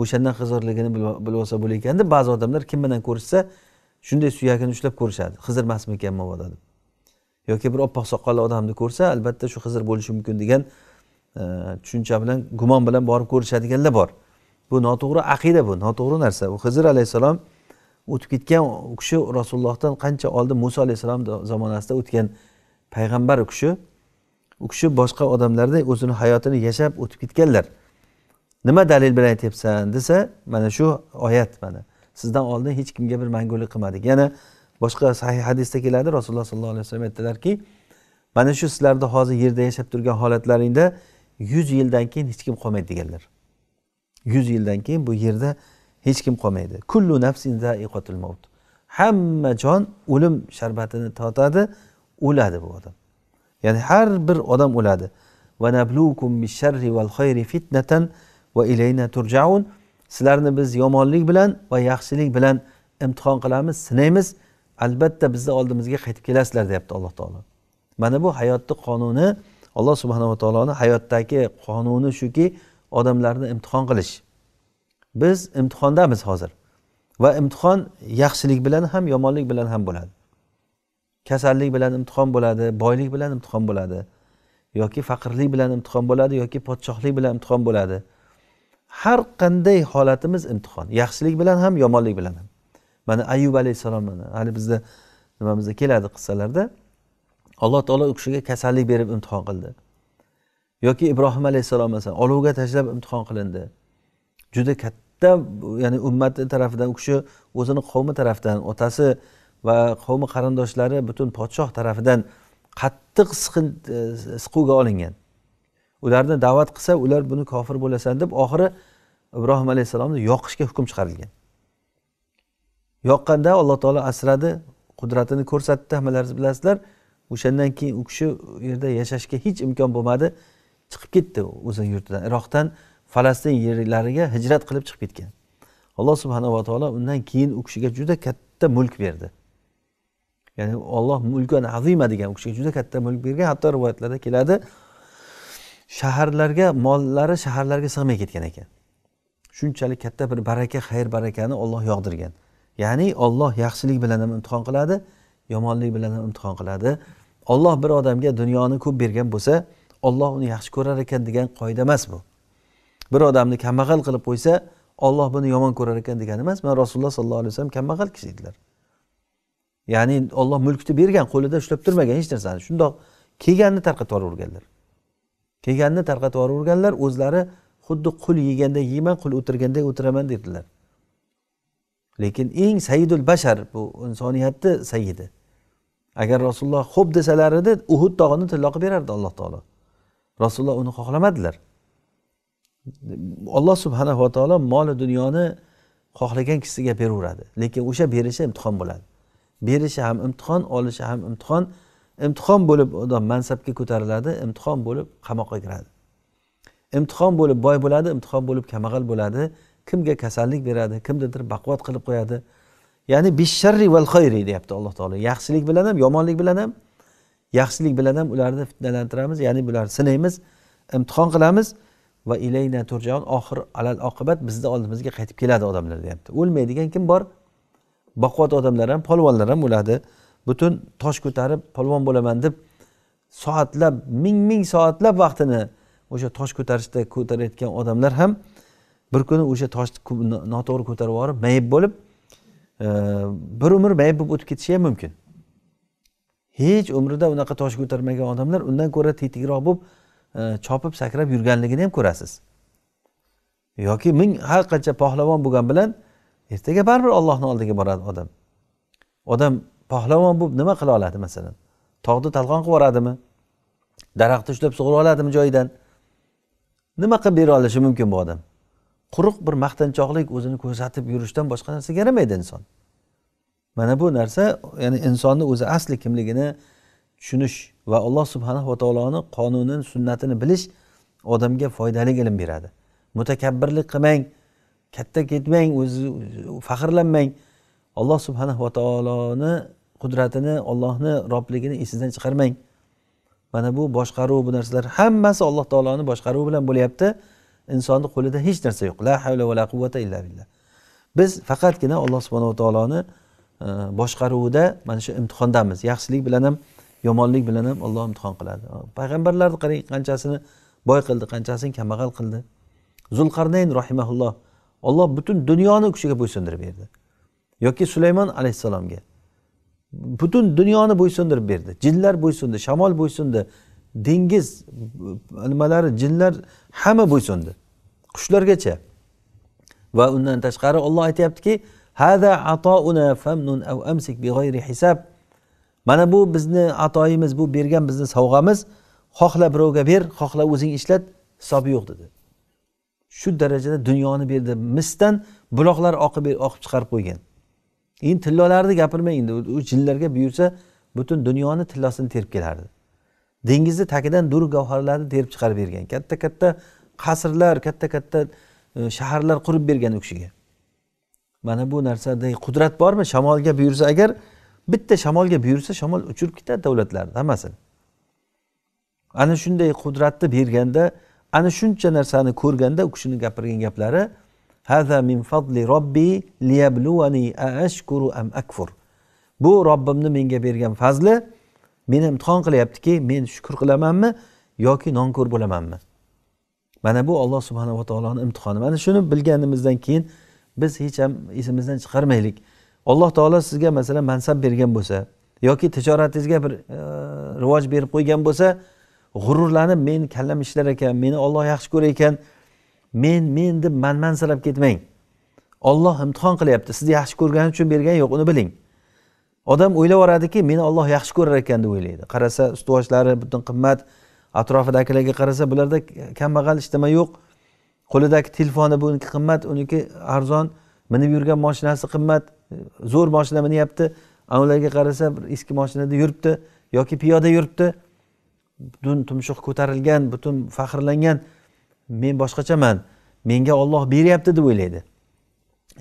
o'shandan xizrligini bilib olsa bo'lar ekan deb ba'zi odamlar kim bilan ko'rishsa shunday suyagini ushlab ko'rishadi hizr emasmikan mabodo deb yoki bir oppoq soqolli odamni ko'rsa albatta shu xizr bo'lishi mumkin degan e, tushuncha bilan gumon bilan borib ko'rishadiganlar bor bu noto'g'ri aqida bu noto'g'ri narsa u xizr alayhissalom o'tib ketgan u kishi rasulullohdan qancha oldin muso alayhissalom zamonasida o'tgan payg'ambar u kishi u kishi boshqa odamlardek o'zini hayotini yashab o'tib ketganlar nima dalil bilan aytyapsan desa mana shu oyat mana sizdan oldin hech kimga bir mangulik qilmadik yana boshqa sahih hadisda keladi rasululloh sollallohu alayhi vasallam aytdilarki mana shu sizlarni hozir yerda yashab turgan holatlaringda yuz yildan keyin hech kim qolmaydi deganlar yuz yildan keyin bu yerda hech kim qolmaydi kullu nafsin zaiqatul hamma jon o'lim sharbatini totadi o'ladi bu odam ya'ni har bir odam o'ladi va fitnatan va ilayna turjaun sizlarni biz yomonlik bilan va yaxshilik bilan imtihon qilamiz sinaymiz albatta bizni oldimizga qaytib kelasizlar deyapti alloh taolo mana bu hayotni qonuni alloh subhanava taoloni hayotdagi qonuni shuki odamlarni imtihon qilish biz imtihondamiz hozir va imtihon yaxshilik bilan ham yomonlik bilan ham bo'ladi kasallik bilan imtihon bo'ladi boylik bilan imtihon bo'ladi yoki faqirlik bilan imtihon bo'ladi yoki podshohlik bilan imtihon bo'ladi har qanday holatimiz imtihon yaxshilik bilan ham yomonlik bilan ham mana ayub alayhissalom mana hali bizda nimamizda keladi qissalarda alloh taolo u kishiga kasallik berib imtihon qildi yoki ibrohim alayhissalom masalan olovga tashlab imtihon qilindi juda katta ya'ni ummati tarafidan u kishi o'zini qavmi tarafidan otasi va qavmi qarindoshlari butun podshoh tarafidan qattiq e, siquvga olingan ularni da'vat qilsa ular buni kofir bo'lasan deb oxiri ibrohim alayhissalomni yoqishga hukm chiqarilgan yoqqanda alloh taolo asradi qudratini ko'rsatdi hammalaringiz bilasizlar o'shandan keyin u kishi u yerda yashashga hech imkon bo'lmadi chiqib ketdi o'zini yurtidan iroqdan falastin yerlariga hijrat qilib chiqib ketgan alloh subhanava taolo undan keyin u kishiga juda katta mulk berdi ya'ni olloh mulkan azima degan u kishiga juda katta mulk bergan hatto rivoyatlarda keladi shaharlarga mollari shaharlarga sig'may ketgan ekan shunchalik katta bir baraka xayr barakani olloh yog'dirgan ya'ni olloh yaxshilik bilan ham imtihon qiladi yomonlik bilan ham imtihon qiladi olloh bir odamga dunyoni ko'p bergan bo'lsa olloh uni yaxshi ko'rar ekan degan qoida emas bu bir odamni kambag'al qilib qo'ysa olloh buni yomon ko'rar ekan degani emas man rasululloh sollallohu alayhi vasallam kambag'al kishi edilar ya'ni olloh mulkni bergan qo'lida ushlab turmagan hech narsani shundoq kelganini tarqatib yuboraverganlar kelganini tarqatib yuboraverganlar o'zlari xuddi qul yeganday yeyman qul o'tirganday o'tiraman dedilar lekin eng saidul bashar bu insoniyatni sayidi agar rasululloh xo'p desalar edi uhud tog'ini tillo qilib berardi alloh taolo rasululloh uni xohlamadilar alloh subhanava taolo moli dunyoni xohlagan kishisiga beraveradi lekin o'sha berishi imtihon bo'ladi berishi ham imtihon olishi ham imtihon imtihon bo'lib odam mansabga ko'tariladi imtihon bo'lib qamoqqa kiradi imtihon bo'lib boy bo'ladi imtihon bo'lib kambag'al bo'ladi kimga kasallik beradi kimnidir baquvvat qilib qo'yadi ya'ni bisharri val xayri deyapti alloh taolo yaxshilik bilan ham yomonlik bilan ham yaxshilik bilan ham ularni fitnalantiramiz ya'ni bularni sinaymiz imtihon qilamiz va ilayna turjon oxir alal oqibat bizni oldimizga qaytib keladi odamlar deyapti o'lmaydigan kim bor baquvvat odamlar ham polvonlar ham bo'ladi butun tosh ko'tarib polvon bo'laman deb soatlab ming ming soatlab vaqtini o'sha tosh ko'tarishda ko'tarayotgan odamlar ham bir kuni o'sha toshni noto'g'ri ko'tarib yuborib mayib bo'lib e, bir umr mayib bo'lib o'tib ketishi ham mumkin hech umrida unaqa tosh ko'tarmagan odamlar undan ko'ra tetikroq bo'lib e, chopib sakrab yurganligini ham ko'rasiz yoki ming har qancha pahlavon bo'lgani bilan ertaga baribir ollohni oldiga boradi odam odam pahlavon bo'lib nima qila oladi masalan tog'ni talqon qilib yuboradimi daraxtni ushlab sug'urib oladimi joyidan nima qilib bera olishi mumkin bu odam quruq bir maqtanchoqlik o'zini ko'rsatib yurishdan boshqa narsaga yaramaydi inson mana bu narsa ya'ni insonni o'zi asli kimligini tushunish va alloh subhanahu va taoloni qonunini sunnatini bilish odamga foydali ilm beradi mutakabbirlik qilmang katta ketmang o'zi faxrlanmang alloh subhanava taoloni qudratini ollohni robligini esingizdan chiqarmang mana bu boshqaruv bu narsalar hammasi alloh taoloni boshqaruvi bilan bo'lyapti insonni qo'lida hech narsa yo'q la havla va la quvvata illa billah biz faqatgina alloh subhanava taoloni e, boshqaruvida mana shu imtihondamiz yaxshilik bilan ham yomonlik bilan ham olloh imtihon qiladi payg'ambarlarni qarang qanchasini boy qildi qanchasini kambag'al qildi zulqarnayn rahimaulloh olloh butun dunyoni u kishiga bo'ysundirib berdi yoki sulaymon alayhissalomga butun dunyoni bo'ysundirib berdi jinlar bo'ysundi shamol bo'ysundi dengiz nimalari jinlar hamma bo'ysundi qushlargacha va undan tashqari olloh aytyaptiki atouna famnun amsik bi hisab mana bu bizni atoyimiz bu bergan bizni sovg'amiz xohla birovga ber xohla o'zing ishlat hisobi yo'q dedi shu darajada dunyoni berdi misdan buloqlar oqib oqib chiqarib qo'ygan endi tillolarni gapirmang endi u jinlarga buyursa butun dunyoni tillosini terib kelardi dengizni tagidan dur gavharlarni terib chiqarib bergan katta katta qasrlar katta katta e, shaharlar qurib bergan u kishiga mana bu narsada qudrat bormi shamolga buyursa agar bitta shamolga buyursa shamol uchirib ketadi davlatlarni hammasini ana shunday qudratni berganda ana shuncha narsani ko'rganda u kishini gapirgan gaplari hada min fadli robbi liyabluani ashkuru am akfur bu robbimni menga bergan fazli meni imtihon qilyaptiki men shukur qilamanmi yoki nonko'r bo'lamanmi mana bu olloh subhanava taoloni imtihoni mana shuni bilganimizdan keyin biz hech ham esimizdan chiqarmaylik alloh taolo sizga masalan mansab bergan bo'lsa yoki tijoratingizga bir e, rivoj berib qo'ygan bo'lsa g'ururlanib men kallam ishlar ekan meni olloh yaxshi ko'rar ekan men men deb manmansirab ketmang olloh imtihon qilyapti sizni yaxshi ko'rgani uchun bergani yo'q uni biling odam o'ylab yuboradiki meni olloh yaxshi ko'rar ekan deb o'ylaydi qarasa ustuvoshlari butun qimmat atrofidagilarga qarasa bularda kambag'al ishtima yo'q qo'lidagi telefoni buniki qimmat uniki arzon minib yurgan moshinasi qimmat zo'r moshina minyapti ularga qarasa bir eski moshinada yuribdi yoki piyoda yuribdi butun tumshuq ko'tarilgan butun faxrlangan men boshqachaman menga olloh beryapti deb o'ylaydi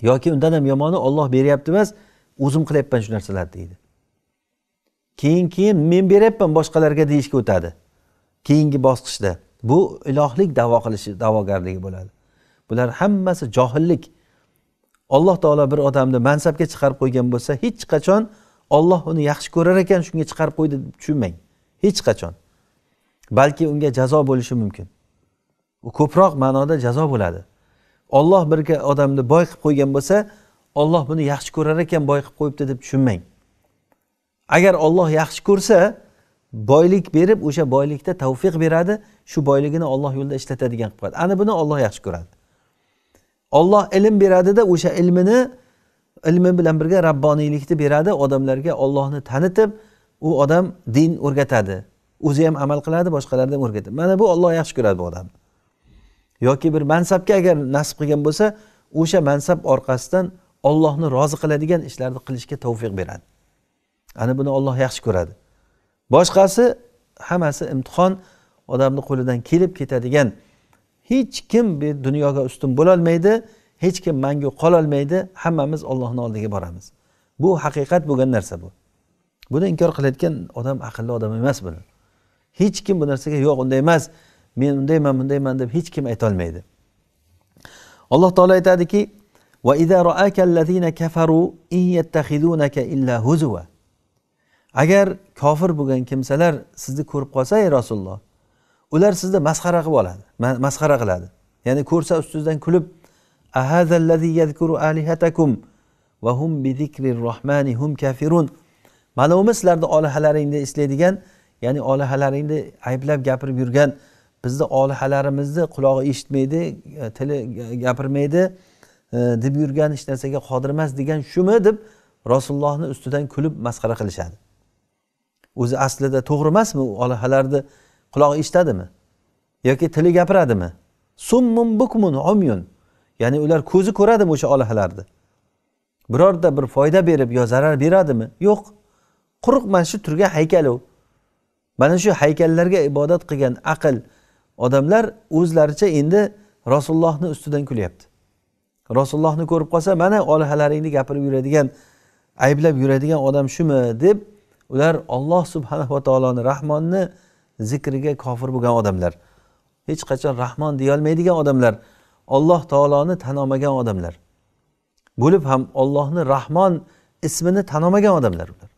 yoki undan ham yomoni olloh beryapti emas o'zim qilyapman shu narsalarni deydi keyin keyin men beryapman boshqalarga deyishga o'tadi keyingi bosqichda bu ilohlik davo qilishi da'vogarligi bo'ladi bular hammasi johillik alloh taolo bir odamni mansabga chiqarib qo'ygan bo'lsa hech qachon olloh uni yaxshi ko'rar ekan shunga chiqarib qo'ydi deb tushunmang hech qachon balki unga jazo bo'lishi mumkin u ko'proq ma'noda jazo bo'ladi olloh bir odamni boy qilib qo'ygan bo'lsa olloh buni yaxshi ko'rar ekan boy qilib qo'yibdi deb tushunmang agar olloh yaxshi ko'rsa boylik berib o'sha boylikda tavfiq beradi shu boyligini olloh yo'lida ishlatadigan qilib qo'yadi ana buni olloh yaxshi ko'radi olloh ilm beradida o'sha ilmini ilmi bilan birga rabboniylikni beradi odamlarga ollohni tanitib u odam din o'rgatadi o'zi ham amal qiladi boshqalarni ham o'rgatadi mana bu olloh yaxshi ko'radi bu odamni yoki bir mansabga agar nasib qilgan bo'lsa o'sha mansab orqasidan ollohni rozi qiladigan ishlarni qilishga tavfiq beradi ana buni olloh yaxshi ko'radi boshqasi hammasi imtihon odamni qo'lidan kelib ketadigan hech kim bu dunyoga ustun bo'lolmaydi hech kim mangu qololmaydi hammamiz ollohni oldiga boramiz bu haqiqat bo'lgan narsa bu buni inkor qilayotgan odam aqlli odam emas buni hech kim bu narsaga yo'q unday emas men undayman bundayman deb hech kim aytolmaydi alloh taolo aytadiki agar kofir bo'lgan kimsalar sizni ko'rib qolsa ey rasululloh ular sizni masxara qilib oladi masxara qiladi ya'ni ko'rsa ustingizdan kulib malumi sizlarni olihalaringni eslaydigan ya'ni olihalaringni ayblab gapirib yurgan bizni olihalarimizni qulog'i eshitmaydi e, tili gapirmaydi e, deb yurgan hech narsaga qodir emas degan shumi deb rasulullohni ustidan kulib masxara qilishadi o'zi aslida to'g'ri emasmi u olihalarni qulog'i eshitadimi yoki tili gapiradimi summun bukmun omyun ya'ni ular ko'zi ko'radimi o'sha olihalarni birorta bir foyda berib yo zarar beradimi yo'q quruq mana shu turgan haykal u mana shu haykallarga ibodat qilgan aql odamlar o'zlaricha endi rasulullohni ustidan kulyapti rasulullohni ko'rib qolsa mana olihalaringni gapirib yuradigan ayblab yuradigan odam shumi deb ular olloh subhanava taoloni rahmonni zikriga kofir bo'lgan odamlar hech qachon rahmon deyolmaydigan odamlar olloh taoloni tan olmagan odamlar bo'lib ham ollohni rahmon ismini tan olmagan odamlar ular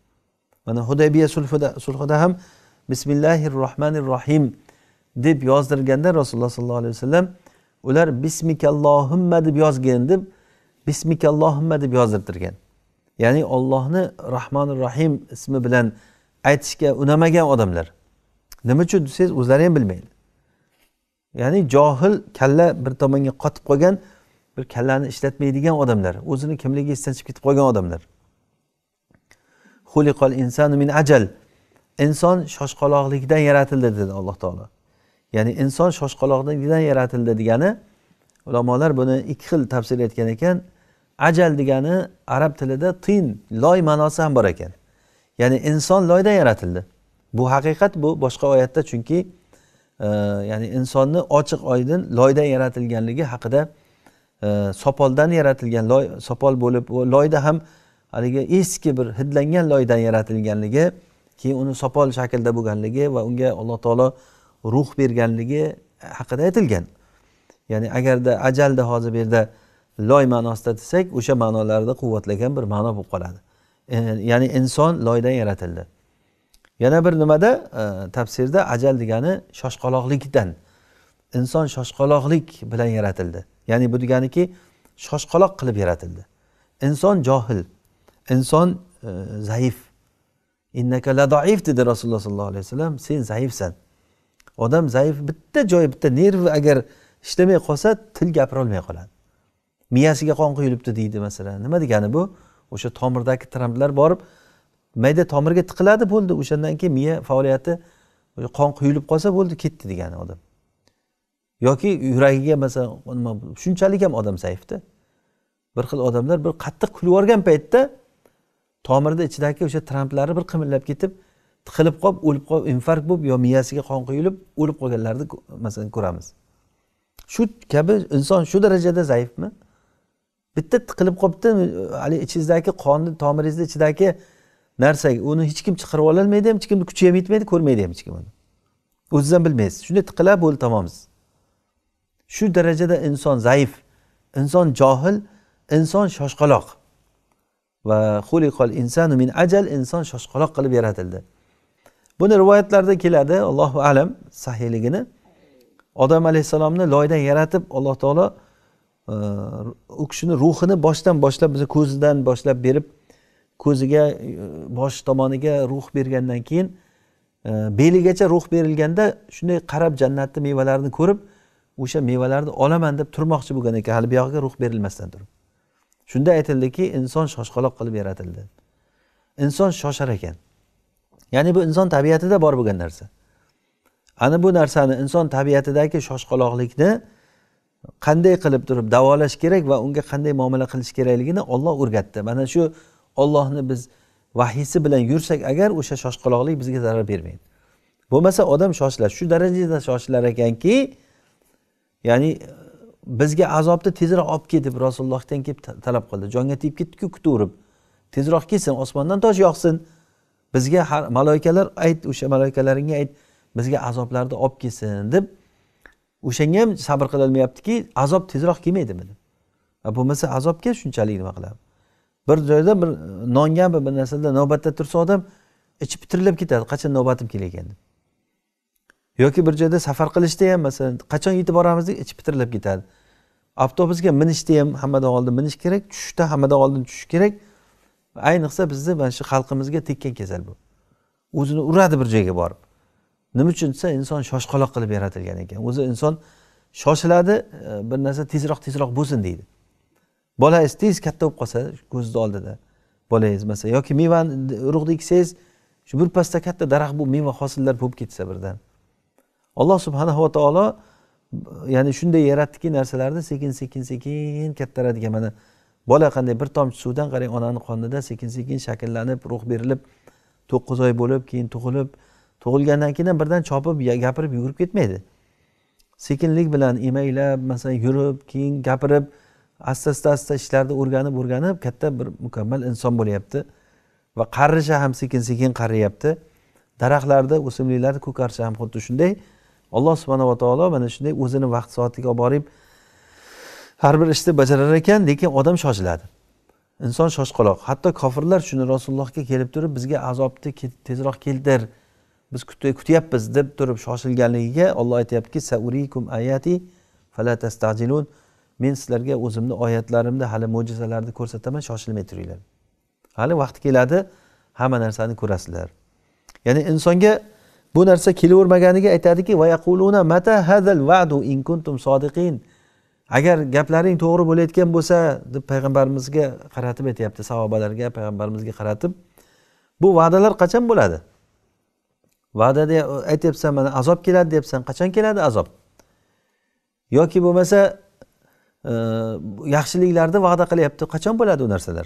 mana hudaybiya sulhida ham bismillahi rohmanir rohim deb yozdirganda rasululloh sollallohu alayhi vasallam ular bismikallohimma deb yozgin deb bismikallohimma deb yozdirtirgan ya'ni ollohni rahmonir rohim ismi bilan aytishga unamagan odamlar nima uchun desangiz o'zlari ham bilmaydi ya'ni johil kalla bir tomonga qotib qolgan bir kallani ishlatmaydigan odamlar o'zini kimligi esdan chiqib ketib qolgan odamlar insonu min ajal inson shoshqaloqlikdan yaratildi dedi alloh taolo ya'ni inson shoshqaloqlikdan yaratildi degani ulamolar buni ikki xil tafsir etgan ekan ajal degani arab tilida tin loy ma'nosi ham bor ekan ya'ni inson loydan yaratildi bu haqiqat bu boshqa oyatda chunki e, ya'ni insonni ochiq oydin loydan yaratilganligi haqida e, sopoldan yaratilgan loy sopol bo'lib loyda ham haligi eski bir hidlangan loydan yaratilganligi keyin uni sopol shaklda bo'lganligi va unga alloh taolo ruh berganligi haqida aytilgan ya'ni agarda ajalni hozir bu yerda loy ma'nosida desak o'sha ma'nolarda quvvatlagan bir ma'no bo'lib qoladi ya'ni inson loydan yaratildi yana bir nimada e, tafsirda ajal degani shoshqaloqlikdan inson shoshqaloqlik bilan yaratildi ya'ni bu deganiki shoshqaloq qilib yaratildi inson johil inson e, zaif innaka ladoif dedi rasululloh sollallohu alayhi vasallam sen zaifsan odam zaif bitta joyi bitta nervi agar ishlamay qolsa til gapirolmay qoladi miyasiga qon quyilibdi deydi masalan nima degani bu o'sha tomirdagi tramplar borib mayda tomirga tiqiladi bo'ldi o'shandan keyin miya faoliyati qon quyilib qolsa bo'ldi ketdi degani odam yoki yuragiga masalan nima shunchalik ham odam zaifda bir xil odamlar bir qattiq kulib yuborgan paytda tomirni ichidagi o'sha tramplari bir qimillab ketib tiqilib qolib o'lib qolib infarkt bo'lib yo miyasiga qon quyilib o'lib qolganlarni masalan ko'ramiz shu kabi inson shu darajada zaifmi bitta tiqilib qolibdi haligi ichingizdagi qonni tomiringizni ichidagi narsaga uni hech kim chiqarib ololmaydi ham hech kimni kuchi ham yetmaydi ko'rmaydi ham hech kim uni o'ziz ham bilmaysiz shunday tiqila bo'ldi tamomsiz shu darajada inson zaif inson johil inson shoshqaloq va xuliqol insanu min ajal inson shoshqaloq qilib yaratildi buni rivoyatlarda keladi allohu alam sahiyligini odam alayhissalomni loydan yaratib alloh taolo e, u kishini ruhini boshdan boshlab bizni ko'zidan boshlab berib ko'ziga e, bosh tomoniga ruh bergandan keyin e, beligacha ruh berilganda shunday qarab jannatni mevalarini ko'rib o'sha mevalarni olaman deb turmoqchi bo'lgan ekan hali buyog'iga ruh berilmasdan turib shunda aytildiki inson shoshqaloq qilib yaratildi inson shoshar ekan ya'ni bu inson tabiatida bor bo'lgan narsa ana bu narsani inson tabiatidagi shoshqaloqlikni qanday qilib turib davolash kerak va unga qanday muomala qilish kerakligini olloh o'rgatdi mana shu ollohni biz vahiysi bilan yursak agar o'sha shoshqaloqlik bizga zarar bermaydi bo'lmasa odam shoshiladi shu darajada shoshilar ekanki ya'ni bizga azobni tezroq olib kel deb rasulullohdan kelib talab qildi jonga tegib ketdiku kutaverib tezroq kelsin osmondan tosh yog'sin bizga maloyikalar maloikalar ayt o'sha maloikalaringga ayt bizga azoblarni olib kelsin deb o'shanga ham sabr qilolmayaptiki azob tezroq kelmaydimi deb bo'lmasa azobga shunchalik nima qiladi bir joyda bir nonga bir narsada navbatda tursa odam ichi pitirlab ketadi qachon navbatim kelar ekan deb yoki bir joyda safar qilishda ham masalan qachon yetib boramiz deb ichi pitirlab ketadi avtobusga minishda ham hammadan oldin minish kerak tushishda hammadan oldin tushish kerak ayniqsa bizni mana shu xalqimizga tekkan kasal bu o'zini uradi bir joyga borib nima uchun desa inson shoshqaloq qilib yaratilgan ekan o'zi inson shoshiladi e, bir narsa tezroq tezroq bo'lsin deydi bolangiz tez katta bo'lib qolsa ko'zni oldida bolangiz masalan yoki mevani urug'ni eksangiz shu birpasda katta daraxt bo'lib meva hosillar bo'lib ketsa birdan alloh subhanava taolo ya'ni shunday yaratdiki narsalarni sekin sekin sekin kattaradigan mana bola qanday bir tomchi suvdan qarang onani qonida sekin sekin shakllanib ruh berilib to'qqiz oy bo'lib keyin tug'ilib tug'ilgandan keyin ham birdan chopib gapirib yugurib ketmaydi sekinlik bilan emaylab masalan yurib keyin gapirib asta asta asta ishlarni o'rganib o'rganib katta bir mukammal inson bo'lyapti va qarisha ham sekin sekin qariyapti daraxtlarda o'simliklarda ko'karishi ham xuddi shunday alloh subhanava taolo mana shunday o'zini vaqt soatiga olib borib har bir ishni işte bajarar ekan lekin odam shoshiladi inson shoshqaloq hatto kofirlar shuni rasulullohga kelib turib bizga azobni tezroq keltir biz kutyapmiz deb turib shoshilganligiga olloh aytyaptiki saurikum ayati fala tastajilun men sizlarga o'zimni oyatlarimni hali mo'jizalarni ko'rsataman shoshilmay turinglar hali vaqti keladi hamma narsani ko'rasizlar ya'ni insonga bu narsa kelavermaganiga aytadiki mata vadu in kuntum sodiqin agar gaplaring to'g'ri bo'layotgan bo'lsa deb payg'ambarimizga qaratib aytyapti sahobalarga payg'ambarimizga qaratib bu va'dalar qachon bo'ladi va'dada aytyapsan mana azob keladi deyapsan qachon keladi azob yoki bo'lmasa e, yaxshiliklarni va'da qilyapti qachon bo'ladi u narsalar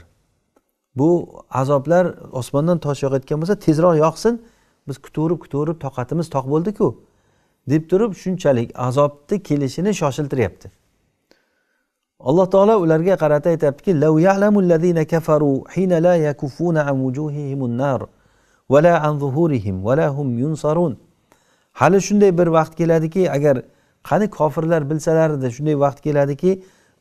bu azoblar osmondan tosh yog'ayotgan bo'lsa tezroq yog'sin biz kutaverib kutaverib toqatimiz toq bo'ldiku deb turib shunchalik azobni kelishini shoshiltiryapti alloh taolo ularga qarata aytyaptiki hali shunday bir vaqt keladiki agar qani kofirlar bilsalardi shunday vaqt keladiki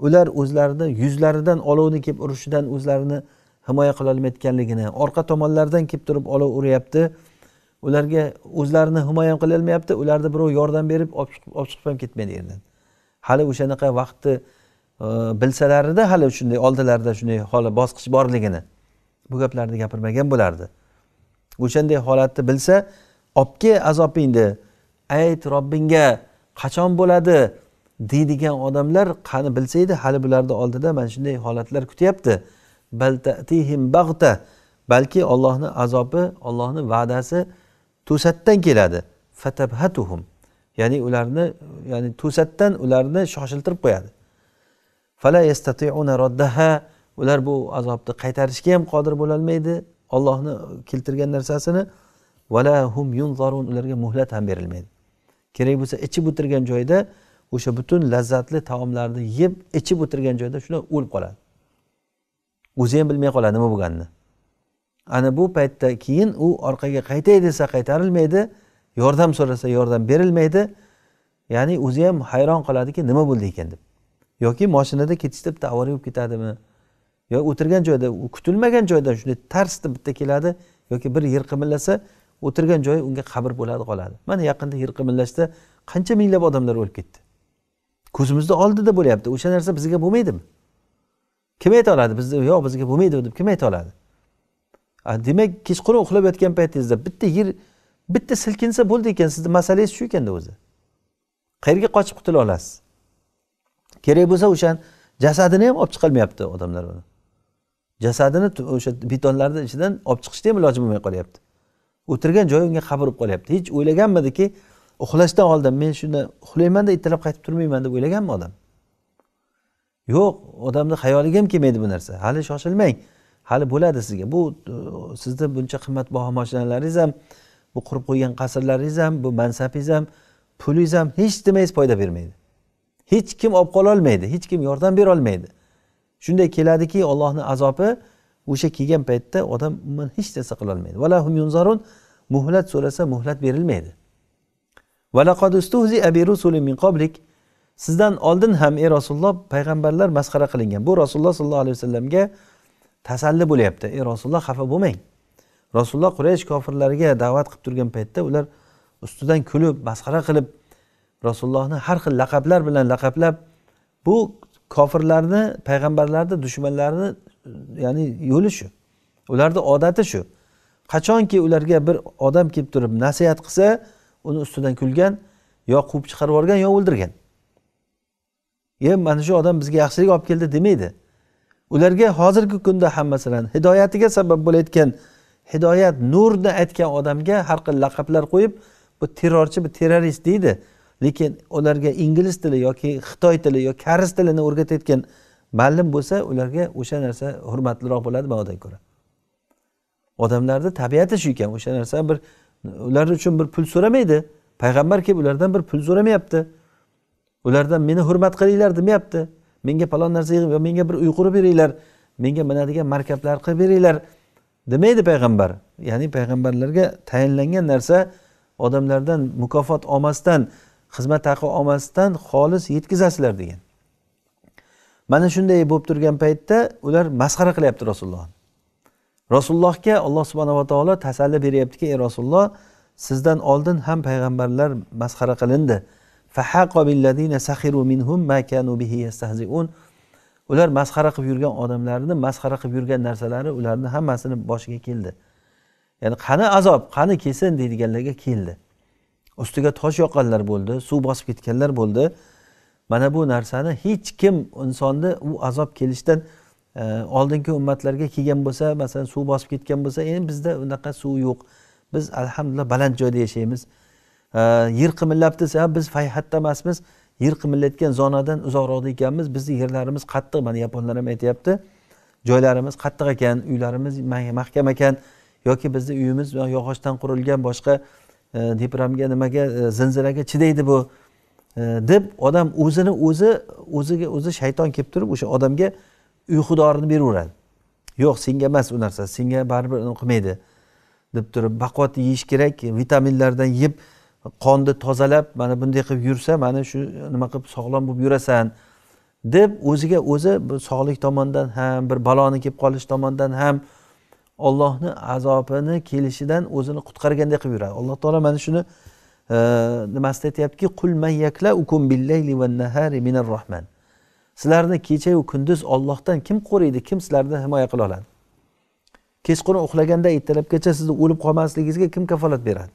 ular o'zlarini yuzlaridan olovni kelib urishidan o'zlarini himoya qilolmayotganligini orqa tomonlardan kelib turib olov uryapti ularga o'zlarini himoya qilolmayapti ularni birov yordam berib olib chiqib ham ketmaydi yerdan hali o'shanaqa vaqtni e, bilsalarida hali shunday oldilarida shunday holi bosqich borligini bu gaplarni gapirmagan bo'lardi o'shanday holatni bilsa kel azobingni ayt robbingga qachon bo'ladi deydigan odamlar qani bilsa edi hali bularni oldida mana shunday holatlar kutyapti balta balki ollohni azobi ollohni va'dasi to'satdan keladi fatabhatuhum ya'ni ularni ya'ni to'satdan ularni shoshiltirib qo'yadi fala yastatiuna ular bu azobni qaytarishga ham qodir bo'lolmaydi ollohni keltirgan narsasini vala hum yunzarun ularga muhlat ham berilmaydi kerak bo'lsa ichib o'tirgan joyda o'sha butun lazzatli taomlarni yeb ichib o'tirgan joyda shunday o'lib qoladi o'zi ham bilmay qoladi nima bo'lganini ana bu paytda keyin u orqaga qaytay desa qaytarilmaydi yordam so'rasa yordam berilmaydi ya'ni o'zi ham hayron qoladiki nima bo'ldi ekan deb yoki moshinada ketishda bitta avariya bo'lib ketadimi yo o'tirgan joyda kutilmagan joydan shunday tarsda bitta keladi yoki bir yer qimillasa o'tirgan joyi unga qabr bo'ladi qoladi mana yaqinda yer qimillashda qancha minglab odamlar o'lib ketdi ko'zimizni oldida bo'lyapti o'sha narsa bizga bo'lmaydimi kim ayta oladi bizni yo'q bizga bo'lmaydi deb kim ayta oladi demak kechqurun uxlab yotgan paytingizda bitta yer bitta silkinsa bo'ldi ekan sizni masalangiz shu ekanda o'zi qayerga qochib qutula olasiz kerak bo'lsa o'shani jasadini ham olib chiqolmayapti odamlar uni jasadini o'sha betonlarni ichidan olib chiqishni ham iloji bo'lmay qolyapti o'tirgan joyi unga qabr bo'lib qolyapti hech o'ylaganmidiki uxlashdan oldin men shunda uxlaymanda ertalab qaytib turmayman deb o'ylaganmi odam yo'q odamni xayoliga ham kelmaydi bu narsa hali shoshilmang hali bo'ladi sizga bu e, sizni buncha qimmatbaho mashinalaringiz ham bu qurib qo'ygan qasrlaringiz ham bu mansabingiz ham pulingiz ham hech nimangiz foyda bermaydi hech kim olib qololmaydi hech kim yordam berolmaydi shunday keladiki ollohni azobi o'sha kelgan paytda odam umuman hech narsa qilolmaydi valahum yunzarun muhlat so'rasa muhlat berilmaydi sizdan oldin ham ey rasululloh payg'ambarlar masxara qilingan bu rasululloh sollallohu alayhi vasallamga tasalli bo'lyapti ey rasululloh xafa bo'lmang rasululloh quraysh kofirlariga da'vat qilib turgan paytda ular ustidan kulib masxara qilib rasulullohni har xil laqablar bilan laqablab bu kofirlarni payg'ambarlarni dushmanlarini ya'ni yo'li shu ularni odati shu qachonki ularga bir odam kelib turib nasihat qilsa uni ustidan kulgan yo quvib chiqarib yuborgan yo o'ldirgan e mana shu odam bizga yaxshilik olib keldi demaydi ularga hozirgi kunda masalan hidoyatiga sabab bo'layotgan hidoyat nurni aytgan odamga har xil laqablar qo'yib bu terrorchi bu terrorist deydi lekin ularga ingliz tili yoki xitoy tili yoki karis tilini o'rgatayotgan muallim bo'lsa ularga o'sha narsa hurmatliroq bo'ladi man ko'ra odamlarni tabiati shu ekan o'sha narsa bir ular uchun bir pul so'ramaydi payg'ambar kelib ulardan bir pul so'ramayapti ulardan meni hurmat qilinglar demayapti menga palon narsa yig'ib yo menga bir uy qurib beringlar menga minadigan markablar qilib beringlar demaydi payg'ambar ya'ni payg'ambarlarga tayinlangan narsa odamlardan mukofot olmasdan xizmat haqi olmasdan xolis yetkazasizlar degan mana shunday bo'lib turgan paytda ular masxara qilyapti rasulullohni rasulullohga alloh subhanava taolo tasalli beryaptiki ey rasululloh sizdan oldin ham payg'ambarlar masxara qilindi ular masxara qilib yurgan odamlarni masxara qilib yurgan narsalari ularni hammasini boshiga keldi ya'ni qani azob qani kelsin deydiganlarga keldi ustiga tosh yoqqanlar bo'ldi suv bosib ketganlar bo'ldi mana bu narsani hech kim insonni u azob kelishidan eh, oldingi ummatlarga kelgan bo'lsa masalan suv bosib ketgan bo'lsa endi bizda unaqa suv yo'q biz alhamdulillah baland joyda yashaymiz yer qimillab desa biz fayhatda emasmiz yer qimillayotgan zonadan uzoqroqda ekanmiz bizni yerlarimiz qattiq mana yaponlar ham aytyapti joylarimiz qattiq ekan uylarimiz mahkam ekan yoki bizni uyimiz yog'ochdan qurilgan boshqa e, depramga nimaga e, zilzilaga chidaydi bu e, deb odam o'zini o'zi o'ziga o'zi shayton kelib turib o'sha odamga uyqudorini beraveradi yo'q senga emas u narsa senga baribir qilmaydi deb turib baquvvat yeyish kerak vitaminlardan yeb qonni tozalab mana bunday qilib yursa mana shu nima qilib sog'lom bo'lib yurasan deb o'ziga o'zi sog'lik tomondan ham bir baloni kelib qolish tomondan ham ollohni azobini kelishidan o'zini qutqarganday qilib yuradi alloh taolo mana shuni e, nimasida aytyaptiki qul yaklaukum billayli va nahari minar rohman sizlarni kechayu kunduz ollohdan kim qo'riydi kim sizlarni himoya qila oladi kechqurun uxlaganda ertalabgacha sizni o'lib qolmasligingizga kim kafolat beradi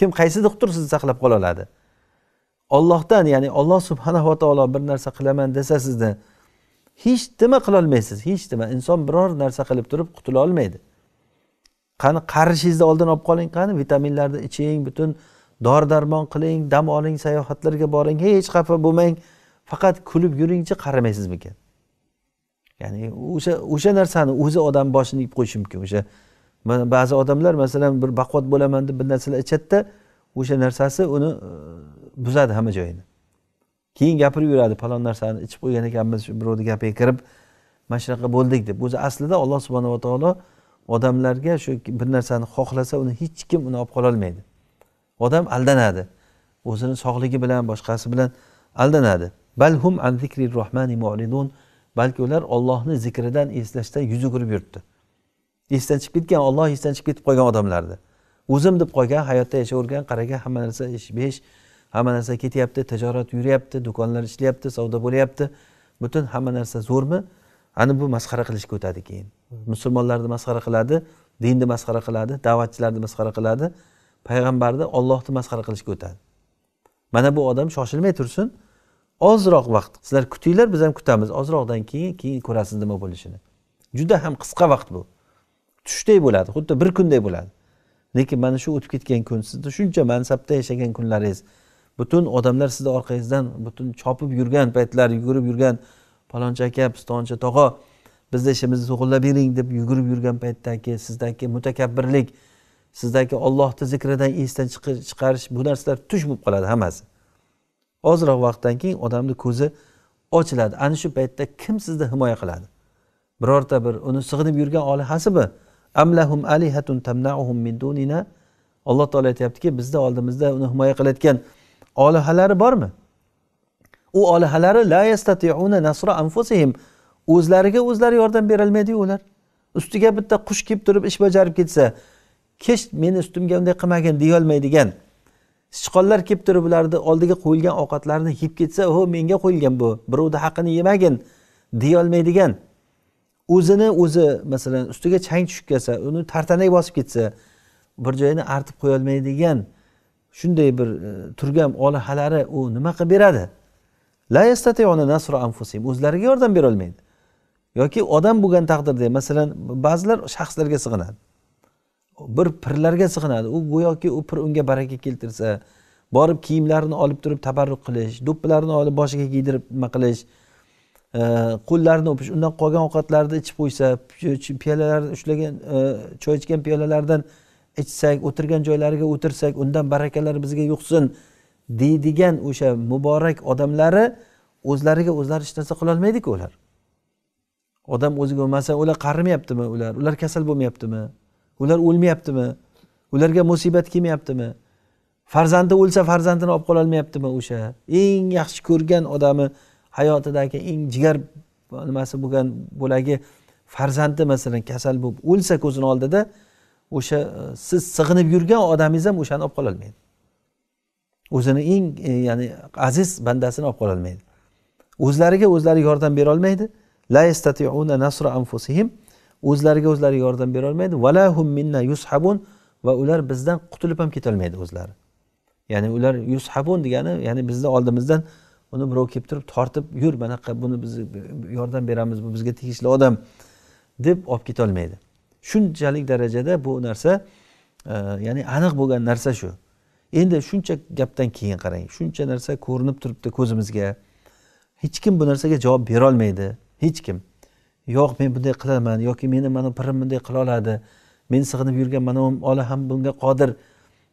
kim qaysi doktor sizni saqlab qola oladi ollohdan ya'ni olloh subhanava taolo bir narsa qilaman desa sizni hech nima qilolmaysiz hech nima inson biror narsa qilib turib qutula olmaydi qani qarishingizni oldin olib qoling qani vitaminlarni iching butun dori darmon qiling dam oling sayohatlarga boring hech xafa bo'lmang faqat kulib yuringchi qarimaysizmikan ya'ni o'sha o'sha narsani o'zi odam boshini qo'yishi mumkin o'sha ba'zi odamlar masalan bir baquvvat bo'laman deb bir narsalar ichadida o'sha narsasi uni e, buzadi hamma joyini keyin gapirib yuradi palon narsani ichib qo'ygan ekanmiz shu birovni gapiga kirib mana shunaqa bo'ldik deb o'zi aslida alloh subhanava taolo odamlarga shu bir narsani xohlasa uni hech kim uni olib qololmaydi odam aldanadi o'zini sog'ligi bilan boshqasi bilan aldanadi balhum an zikri rohmani balki ular ollohni zikridan eslashdan yuz o'girib yuribdi esdan chiqib ketgan olloh esdan chiqib ketib qolgan odamlarni o'zim deb qolgan hayotda yashayvergan qaragan hamma narsa ish besh hamma narsa ketyapti tijorat yuryapti do'konlar ishlayapti savdo bo'lyapti butun hamma narsa zo'rmi ana bu masxara qilishga o'tadi keyin musulmonlarni masxara qiladi dinni masxara qiladi da'vatchilarni masxara qiladi payg'ambarni ollohni masxara qilishga o'tadi mana bu odam shoshilmay tursin ozroq vaqt sizlar kutinglar biz ham kutamiz ozroqdan keyin keyin ko'rasiz nima bo'lishini juda ham qisqa vaqt bu tushday bo'ladi xuddi bir kunday bo'ladi lekin mana shu o'tib ketgan kun sizni shuncha mansabda yashagan kunlaringiz butun odamlar sizni orqangizdan butun chopib yurgan paytlar yugurib yurgan palonchi aka pistonchi tog'o bizni ishimizni to'g'irlab bering deb yugurib yurgan paytdagi sizdagi mutakabbirlik sizdagi ollohni zikridan esdan chiqarish bu narsalar tush bo'lib qoladi hammasi ozroq vaqtdan keyin odamni ko'zi ochiladi ana shu paytda kim sizni himoya qiladi birorta bir uni sig'inib yurgan olihasi mi amlahum alihatun tamnauhum min dunina alloh taolo aytyaptiki bizni oldimizda uni himoya qilayotgan olihalari bormi u olihalari la yastatiuna nasra anfusihim o'zlariga o'zlari yordam berolmaydiyu ular ustiga bitta qush kelib turib ish bajarib ketsa kech meni ustimga unday qilmagin deyolmaydigan sichqonlar kelib turib ularni oldiga qo'yilgan ovqatlarni yeb ketsa ho menga qo'yilgan bu birovni haqqini yemagin deyolmaydigan o'zini o'zi masalan ustiga chang tushib kelsa uni tartanak bosib ketsa bir joyini artib qo'yolmaydigan shunday bir e, turgan olihalari u nima qilib beradi la o'zlariga yordam berolmaydi yoki odam bo'lgan taqdirda masalan ba'zilar shaxslarga sig'inadi bir pirlarga sig'inadi u go'yoki u pir unga baraka keltirsa borib kiyimlarini olib turib tabarruk qilish do'ppilarini olib boshiga kiydirib nima qilish qo'llarini o'pish undan qolgan ovqatlarni ichib qo'ysa piyolalarni ushlagan e, choy ichgan piyolalardan ichsak o'tirgan joylariga o'tirsak undan barakalar bizga yuqsin deydigan o'sha muborak odamlari o'zlariga o'zlari hech narsa qilolmaydiku ular odam o'ziga masalan ular qarimayaptimi ular ular kasal bo'lmayaptimi ular o'lmayaptimi ularga musibat kelmayaptimi farzandi o'lsa farzandini olib qololmayaptimi o'sha eng yaxshi ko'rgan odami hayotidagi eng jigar nimasi bo'lgan bo'lagi farzandi masalan kasal bo'lib o'lsa ko'zini oldida o'sha e, siz sig'inib yurgan odamingiz ham o'shani olib qololmaydi o'zini eng e, ya'ni aziz bandasini olib qololmaydi o'zlariga o'zlari yordam berolmaydi la yastatiuna nasra anfusihim o'zlariga o'zlari yordam berolmaydi minna yushabun va ular bizdan qutulib ham ketolmaydi o'zlari ya'ni ular yushabun degani ya'ni bizni oldimizdan uni birov kelib turib tortib yur manaqa buni biz yordam beramiz bu bizga tegishli odam deb olib ketolmaydi shunchalik darajada bu narsa e, ya'ni aniq bo'lgan narsa shu endi shuncha gapdan keyin qarang shuncha narsa ko'rinib turibdi ko'zimizga hech kim bu narsaga javob berolmaydi hech kim yo'q men bunday qilaman yoki meni mana pirim bunday qila oladi men sig'inib yurgan mana ola ham bunga qodir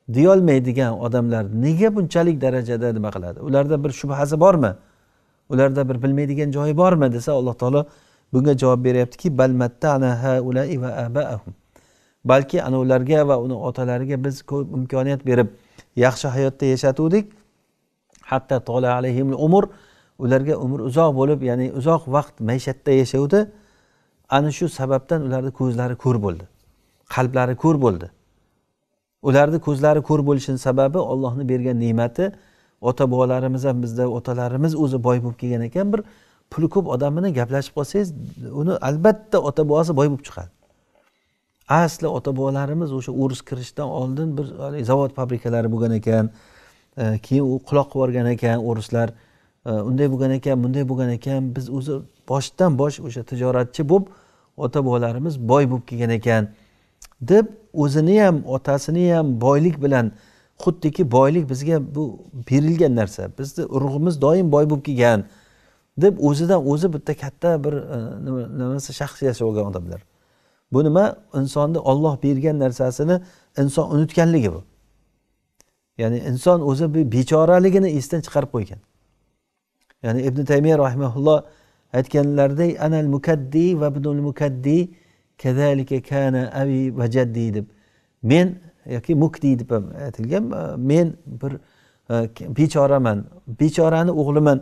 deyolmaydigan odamlar nega bunchalik darajada nima qiladi ularda bir shubhasi bormi ularda bir bilmaydigan joyi bormi desa alloh taolo bunga javob beryaptiki balki ana ularga va uni otalariga biz ko'p imkoniyat berib yaxshi hayotda yashatuvdik hatto tola alayhim umr ularga umr uzoq bo'lib ya'ni uzoq vaqt maishatda yashavdi ana shu sababdan ularni ko'zlari ko'r bo'ldi qalblari ko'r bo'ldi ularni ko'zlari ko'r bo'lishini sababi ollohni bergan ne'mati ota bobolarimiz ham bizda otalarimiz o'zi boy bo'lib kelgan ekan bir puli ko'p odam bilan gaplashib qolsangiz uni albatta ota bobosi boy bo'lib chiqadi asli ota bobolarimiz o'sha o'ris kirishidan oldin bir zavod fabrikalari bo'lgan ekan e, keyin u quloq qilib yuborgan ekan o'rislar e, unday bo'lgan ekan bunday bo'lgan ekan biz o'zi boshdan bosh o'sha tijoratchi bo'lib ota bobolarimiz boy bo'lib kelgan ekan deb o'zini ham otasini ham boylik bilan xuddiki boylik bizga bu berilgan narsa bizni urug'imiz doim boy bo'lib kelgan deb o'zidan o'zi bitta katta bir e, nimasi shaxsiyat bo'lgan odamlar bu nima insonni olloh bergan narsasini inson unutganligi bu ya'ni inson o'zi bechoraligini esdan chiqarib qo'ygan ya'ni ibn taymiya rahimaulloh aytganlaridek anal mukaddiy va ibnul mukaddiy kazalika kana abi va jaddi deb men yoki mukdi deb ham aytilgan men bir e, bechoraman bechorani o'g'liman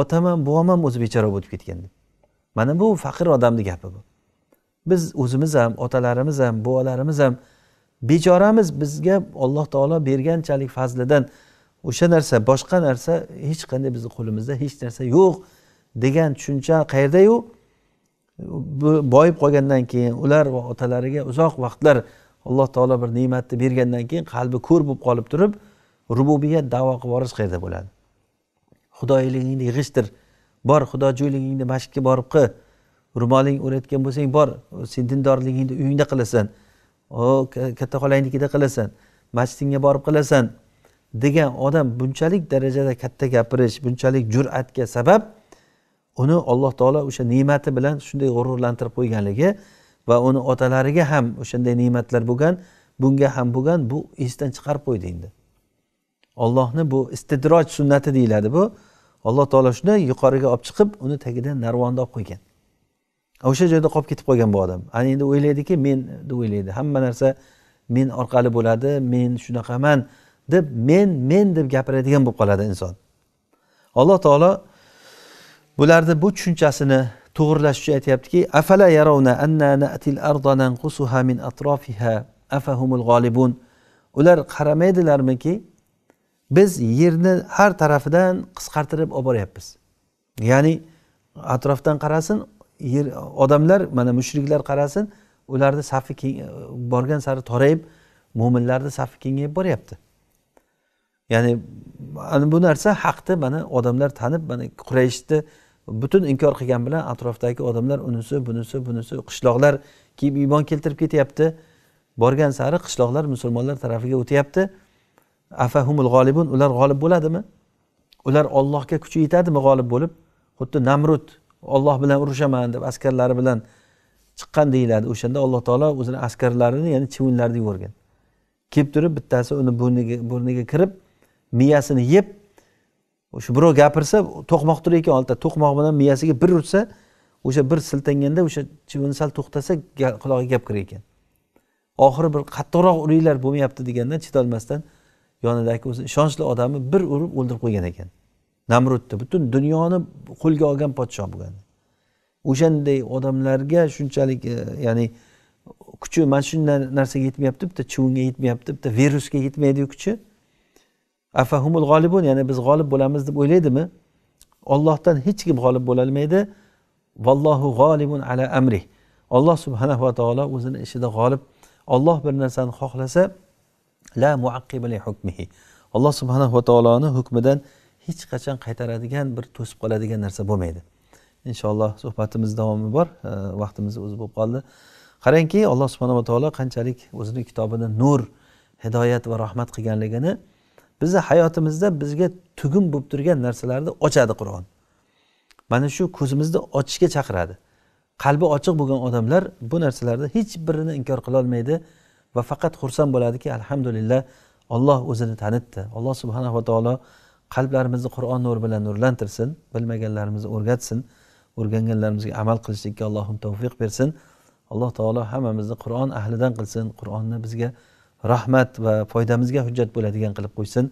otam ham buvam ham o'zi bechora bo'lib ketgan deb mana bu faqir odamni gapi bu biz o'zimiz ham otalarimiz ham buvalarimiz ham bechoramiz bizga alloh taolo berganchalik fazlidan o'sha narsa boshqa narsa hech qanday bizni qo'limizda hech narsa yo'q degan tushuncha qayerdayu boyib qolgandan keyin ular va otalariga uzoq vaqtlar alloh taolo bir ne'matni bergandan keyin qalbi ko'r bo'lib qolib turib rububiyat davo qilib yuborish qayerda bo'ladi xudoyligingni yig'ishtir bor xudojo'yligingni masjidga borib qil ro'moling o'rayotgan bo'lsang bor sen dindorligingni uyingda qilasan katta xolangnikida qilasan masjidingga borib qilasan degan odam bunchalik darajada katta gapirish bunchalik jur'atga sabab uni alloh taolo o'sha ne'mati bilan shunday g'ururlantirib qo'yganligi va uni otalariga ham o'shanday ne'matlar bo'lgan bunga ham bo'lgan bu esdan chiqarib qo'ydi endi ollohni bu istidroj sunnati deyiladi bu alloh taolo shunday yuqoriga olib chiqib uni tagidan narvonda olib qo'ygan o'sha joyda qolib ketib qolgan bu odam ana endi o'ylaydiki men deb o'ylaydi hamma narsa men orqali bo'ladi men shunaqaman deb men men deb gapiradigan bo'lib qoladi inson alloh taolo bularni bu tushunchasini to'g'irlash uchun aytyaptiki afala yarovna anna natil min atrofiha afahumul g'olibun ular qaramaydilarmiki biz yerni har tarafidan qisqartirib olib boryapmiz ya'ni atrofdan qarasin yer odamlar mana mushriklar qarasin ularni safi keng borgan sari torayib mo'minlarni safi kengayib boryapti ya'ni bu narsa haqni mana odamlar tanib mana qurayishni butun inkor qilgani bilan atrofdagi odamlar unisi bunisi bunisi qishloqlar kiyib iymon keltirib ketyapti borgan sari qishloqlar musulmonlar tarafiga o'tyapti afahumul g'olibun ular g'olib bo'ladimi ular ollohga kuchi yetadimi g'olib bo'lib xuddi namrud olloh bilan urushaman deb askarlari bilan chiqqan deyiladi o'shanda alloh taolo o'zini askarlarini ya'ni chivinlarni yuborgan kelib turib bittasi uni burniga burniga kirib miyasini yeb o'sha birov gapirsa to'qmoq tur ekan oldida to'qmoq bilan miyasiga bir ursa o'sha bir siltanganda o'sha chivin sal to'xtasa qulog'iga gap kirar ekan oxiri bir qattiqroq uringlar bo'lmayapti deganda chidolmasdan yonidagi o'zi ishonchli odami bir urib o'ldirib qo'ygan ekan namrudni butun dunyoni qo'lga olgan podsho bo'lgan o'shanday odamlarga shunchalik e, ya'ni kuchi mana shunday narsaga yetmayapti bitta chivinga yetmayapti bitta virusga yetmaydiyu kuchi afahumul g'olibun ya'ni biz g'olib bo'lamiz deb o'ylaydimi ollohdan hech kim g'olib bo'lolmaydi vallohu g'olibun ala amri olloh subhanahu va taolo o'zini ishida g'olib olloh bir narsani xohlasa la muaqqibali hukmihi alloh subhanahu va taoloni hukmidan hech qachon qaytaradigan bir to'sib qoladigan narsa bo'lmaydi inshaalloh suhbatimiz davomi bor e, vaqtimiz o'zi bo'lib qoldi qarangki alloh subhanava taolo qanchalik o'zini kitobini nur hidoyat va rahmat qilganligini bizni hayotimizda bizga tugun bo'lib turgan narsalarni ochadi qur'on mana shu ko'zimizni ochishga chaqiradi qalbi ochiq bo'lgan odamlar bu narsalarni hech birini inkor qilolmaydi va faqat xursand bo'ladiki alhamdulillah olloh o'zini tanitdi alloh va taolo qalblarimizni qur'on nuri bilan nurlantirsin bilmaganlarimizni o'rgatsin o'rganganlarimizga amal qilishlikka allohim tavfiq bersin alloh taolo hammamizni qur'on ahlidan qilsin qur'onni bizga rahmat va foydamizga hujjat bo'ladigan qilib qo'ysin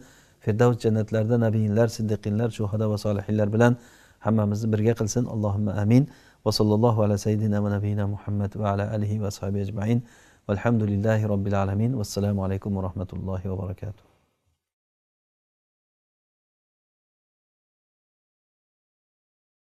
firdavs jannatlarida nabiyinlar siddiqinlar shuhado va solihinlar bilan hammamizni birga qilsin allohimma amin va sallallohu ala sayyidina va nabiyina muhammad va ala alihi va ashobi ajmain valhamdulillahi robbil alamin vassalomu alaykum va rahmatullohi va barakatuh